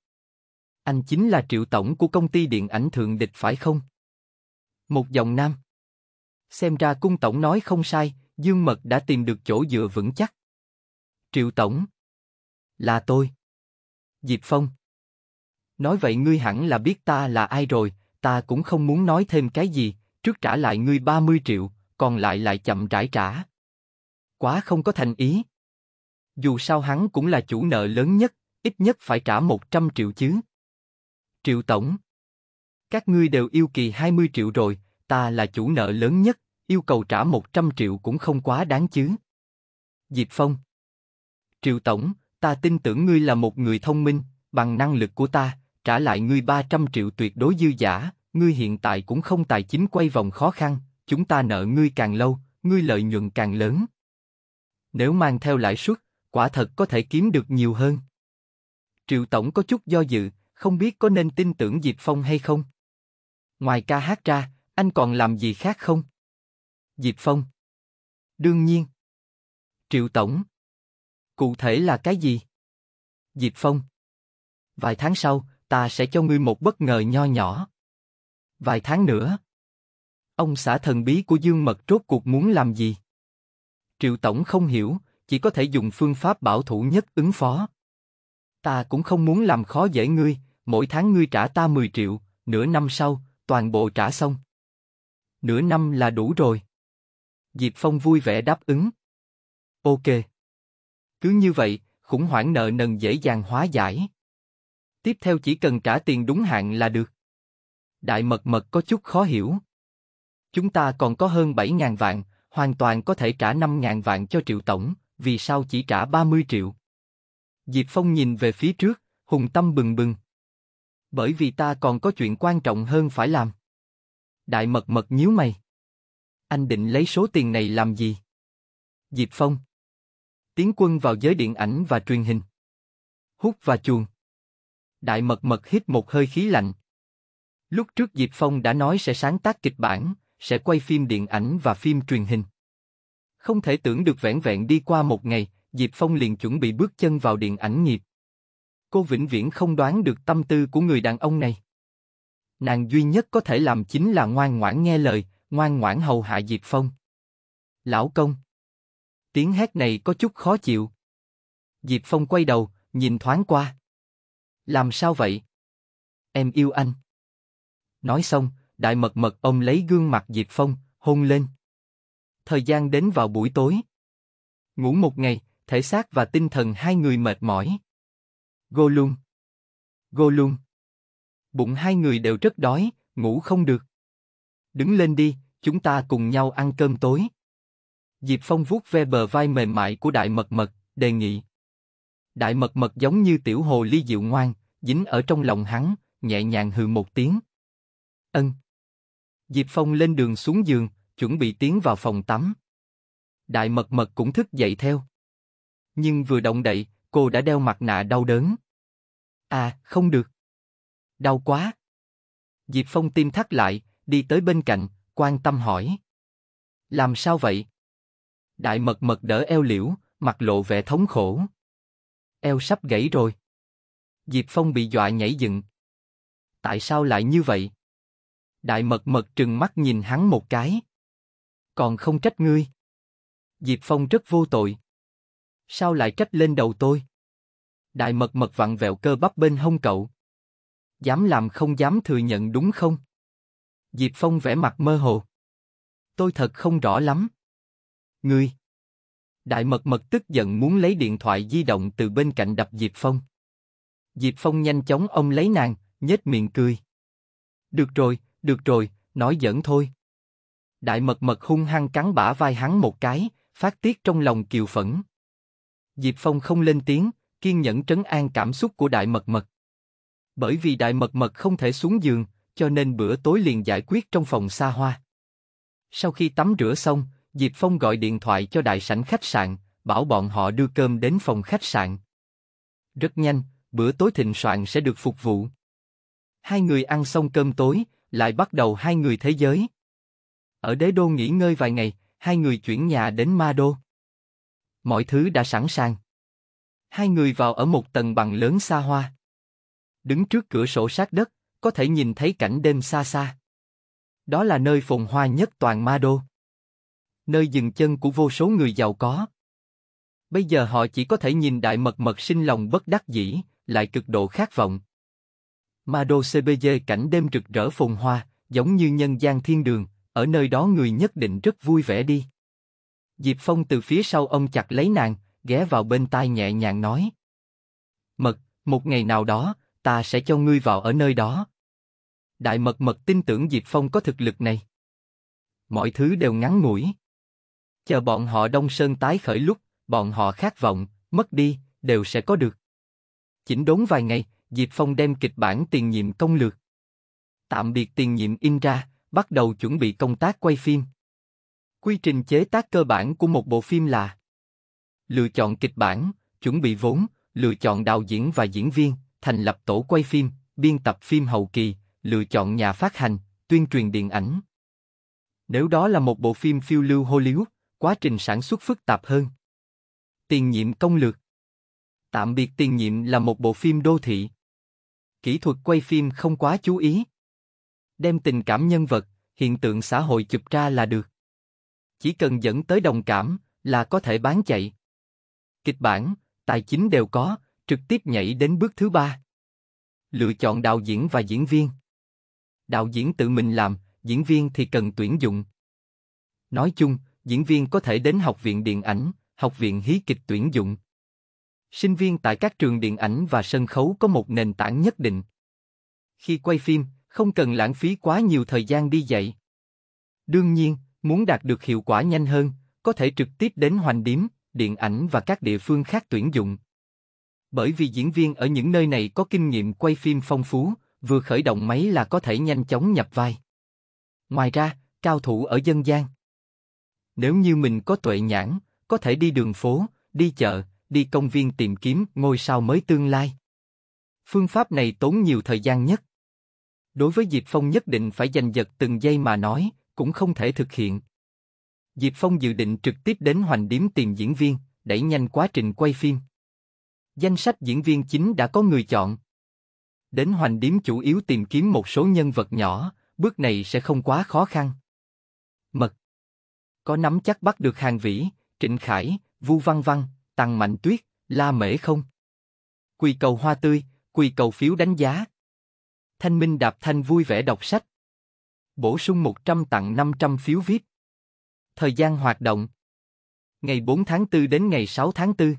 Anh chính là triệu tổng của công ty điện ảnh Thượng Địch phải không? Một dòng nam. Xem ra cung tổng nói không sai, Dương Mật đã tìm được chỗ dựa vững chắc. Triệu Tổng. Là tôi. Diệp Phong. Nói vậy ngươi hẳn là biết ta là ai rồi, ta cũng không muốn nói thêm cái gì, trước trả lại ngươi 30 triệu, còn lại lại chậm rãi trả. Quá không có thành ý. Dù sao hắn cũng là chủ nợ lớn nhất, ít nhất phải trả 100 triệu chứ. Triệu Tổng. Các ngươi đều yêu kỳ 20 triệu rồi, ta là chủ nợ lớn nhất, yêu cầu trả 100 triệu cũng không quá đáng chứ. Diệp Phong. Triệu Tổng, ta tin tưởng ngươi là một người thông minh, bằng năng lực của ta, trả lại ngươi 300 triệu tuyệt đối dư giả, ngươi hiện tại cũng không tài chính quay vòng khó khăn, chúng ta nợ ngươi càng lâu, ngươi lợi nhuận càng lớn. Nếu mang theo lãi suất, quả thật có thể kiếm được nhiều hơn. Triệu Tổng có chút do dự, không biết có nên tin tưởng Diệp Phong hay không. Ngoài ca hát ra, anh còn làm gì khác không? Diệp Phong. Đương nhiên. Triệu Tổng. Cụ thể là cái gì? Diệp Phong. Vài tháng sau, ta sẽ cho ngươi một bất ngờ nho nhỏ. Vài tháng nữa. Ông xã thần bí của Dương Mật rốt cuộc muốn làm gì? Triệu Tổng không hiểu, chỉ có thể dùng phương pháp bảo thủ nhất ứng phó. Ta cũng không muốn làm khó dễ ngươi, mỗi tháng ngươi trả ta 10 triệu, nửa năm sau, toàn bộ trả xong. Nửa năm là đủ rồi. Diệp Phong vui vẻ đáp ứng. Ok. Cứ như vậy, khủng hoảng nợ nần dễ dàng hóa giải. Tiếp theo chỉ cần trả tiền đúng hạn là được. Đại mật mật có chút khó hiểu. Chúng ta còn có hơn 7.000 vạn, hoàn toàn có thể trả 5.000 vạn cho triệu tổng, vì sao chỉ trả 30 triệu? Diệp Phong nhìn về phía trước, hùng tâm bừng bừng. Bởi vì ta còn có chuyện quan trọng hơn phải làm. Đại mật mật nhíu mày. Anh định lấy số tiền này làm gì? Diệp Phong. Tiến quân vào giới điện ảnh và truyền hình. Hút và chuồng. Đại mật mật hít một hơi khí lạnh. Lúc trước Diệp Phong đã nói sẽ sáng tác kịch bản, sẽ quay phim điện ảnh và phim truyền hình. Không thể tưởng được vẹn vẹn đi qua một ngày, Diệp Phong liền chuẩn bị bước chân vào điện ảnh nghiệp. Cô vĩnh viễn không đoán được tâm tư của người đàn ông này. Nàng duy nhất có thể làm chính là ngoan ngoãn nghe lời, ngoan ngoãn hầu hạ Diệp Phong. Lão công Tiếng hét này có chút khó chịu. Diệp Phong quay đầu, nhìn thoáng qua. Làm sao vậy? Em yêu anh. Nói xong, đại mật mật ông lấy gương mặt Diệp Phong, hôn lên. Thời gian đến vào buổi tối. Ngủ một ngày, thể xác và tinh thần hai người mệt mỏi. Gô luôn Gô luôn Bụng hai người đều rất đói, ngủ không được. Đứng lên đi, chúng ta cùng nhau ăn cơm tối. Diệp Phong vuốt ve bờ vai mềm mại của Đại Mật Mật, đề nghị. Đại Mật Mật giống như tiểu hồ ly dịu ngoan, dính ở trong lòng hắn, nhẹ nhàng hừ một tiếng. Ân. Diệp Phong lên đường xuống giường, chuẩn bị tiến vào phòng tắm. Đại Mật Mật cũng thức dậy theo. Nhưng vừa động đậy, cô đã đeo mặt nạ đau đớn. À, không được. Đau quá. Diệp Phong tim thắt lại, đi tới bên cạnh, quan tâm hỏi. Làm sao vậy? Đại mật mật đỡ eo liễu, mặt lộ vẻ thống khổ. Eo sắp gãy rồi. Diệp Phong bị dọa nhảy dựng. Tại sao lại như vậy? Đại mật mật trừng mắt nhìn hắn một cái. Còn không trách ngươi. Diệp Phong rất vô tội. Sao lại trách lên đầu tôi? Đại mật mật vặn vẹo cơ bắp bên hông cậu. Dám làm không dám thừa nhận đúng không? Diệp Phong vẻ mặt mơ hồ. Tôi thật không rõ lắm. Ngươi! Đại mật mật tức giận muốn lấy điện thoại di động từ bên cạnh đập Diệp Phong. Diệp Phong nhanh chóng ông lấy nàng, nhếch miệng cười. Được rồi, được rồi, nói giỡn thôi. Đại mật mật hung hăng cắn bả vai hắn một cái, phát tiết trong lòng kiều phẫn. Diệp Phong không lên tiếng, kiên nhẫn trấn an cảm xúc của đại mật mật. Bởi vì đại mật mật không thể xuống giường, cho nên bữa tối liền giải quyết trong phòng xa hoa. Sau khi tắm rửa xong, Diệp Phong gọi điện thoại cho đại sảnh khách sạn, bảo bọn họ đưa cơm đến phòng khách sạn. Rất nhanh, bữa tối thịnh soạn sẽ được phục vụ. Hai người ăn xong cơm tối, lại bắt đầu hai người thế giới. Ở đế đô nghỉ ngơi vài ngày, hai người chuyển nhà đến ma đô. Mọi thứ đã sẵn sàng. Hai người vào ở một tầng bằng lớn xa hoa. Đứng trước cửa sổ sát đất, có thể nhìn thấy cảnh đêm xa xa. Đó là nơi phồn hoa nhất toàn ma đô nơi dừng chân của vô số người giàu có. Bây giờ họ chỉ có thể nhìn đại mật mật sinh lòng bất đắc dĩ, lại cực độ khát vọng. Mado CBG cảnh đêm rực rỡ phồn hoa, giống như nhân gian thiên đường, ở nơi đó người nhất định rất vui vẻ đi. Diệp Phong từ phía sau ông chặt lấy nàng, ghé vào bên tai nhẹ nhàng nói. Mật, một ngày nào đó, ta sẽ cho ngươi vào ở nơi đó. Đại mật mật tin tưởng Diệp Phong có thực lực này. Mọi thứ đều ngắn ngủi chờ bọn họ Đông Sơn tái khởi lúc, bọn họ khát vọng, mất đi, đều sẽ có được. Chỉnh đốn vài ngày, Diệp Phong đem kịch bản tiền nhiệm công lược. Tạm biệt tiền nhiệm in ra, bắt đầu chuẩn bị công tác quay phim. Quy trình chế tác cơ bản của một bộ phim là lựa chọn kịch bản, chuẩn bị vốn, lựa chọn đạo diễn và diễn viên, thành lập tổ quay phim, biên tập phim hậu kỳ, lựa chọn nhà phát hành, tuyên truyền điện ảnh. Nếu đó là một bộ phim phiêu lưu Hollywood, quá trình sản xuất phức tạp hơn. Tiền nhiệm công lược Tạm biệt tiền nhiệm là một bộ phim đô thị. Kỹ thuật quay phim không quá chú ý. Đem tình cảm nhân vật, hiện tượng xã hội chụp ra là được. Chỉ cần dẫn tới đồng cảm là có thể bán chạy. Kịch bản, tài chính đều có, trực tiếp nhảy đến bước thứ ba. Lựa chọn đạo diễn và diễn viên. Đạo diễn tự mình làm, diễn viên thì cần tuyển dụng. Nói chung, diễn viên có thể đến Học viện Điện ảnh, Học viện Hí kịch tuyển dụng. Sinh viên tại các trường điện ảnh và sân khấu có một nền tảng nhất định. Khi quay phim, không cần lãng phí quá nhiều thời gian đi dạy. Đương nhiên, muốn đạt được hiệu quả nhanh hơn, có thể trực tiếp đến hoành điếm, điện ảnh và các địa phương khác tuyển dụng. Bởi vì diễn viên ở những nơi này có kinh nghiệm quay phim phong phú, vừa khởi động máy là có thể nhanh chóng nhập vai. Ngoài ra, cao thủ ở dân gian nếu như mình có tuệ nhãn, có thể đi đường phố, đi chợ, đi công viên tìm kiếm ngôi sao mới tương lai. Phương pháp này tốn nhiều thời gian nhất. Đối với Diệp Phong nhất định phải giành giật từng giây mà nói, cũng không thể thực hiện. Diệp Phong dự định trực tiếp đến hoành điếm tìm diễn viên, đẩy nhanh quá trình quay phim. Danh sách diễn viên chính đã có người chọn. Đến hoành điếm chủ yếu tìm kiếm một số nhân vật nhỏ, bước này sẽ không quá khó khăn có nắm chắc bắt được Hàng Vĩ, Trịnh Khải, Vu Văn Văn, Tăng Mạnh Tuyết, La Mễ không? Quỳ cầu hoa tươi, quỳ cầu phiếu đánh giá. Thanh Minh Đạp Thanh vui vẻ đọc sách. Bổ sung 100 tặng 500 phiếu viết. Thời gian hoạt động Ngày 4 tháng 4 đến ngày 6 tháng 4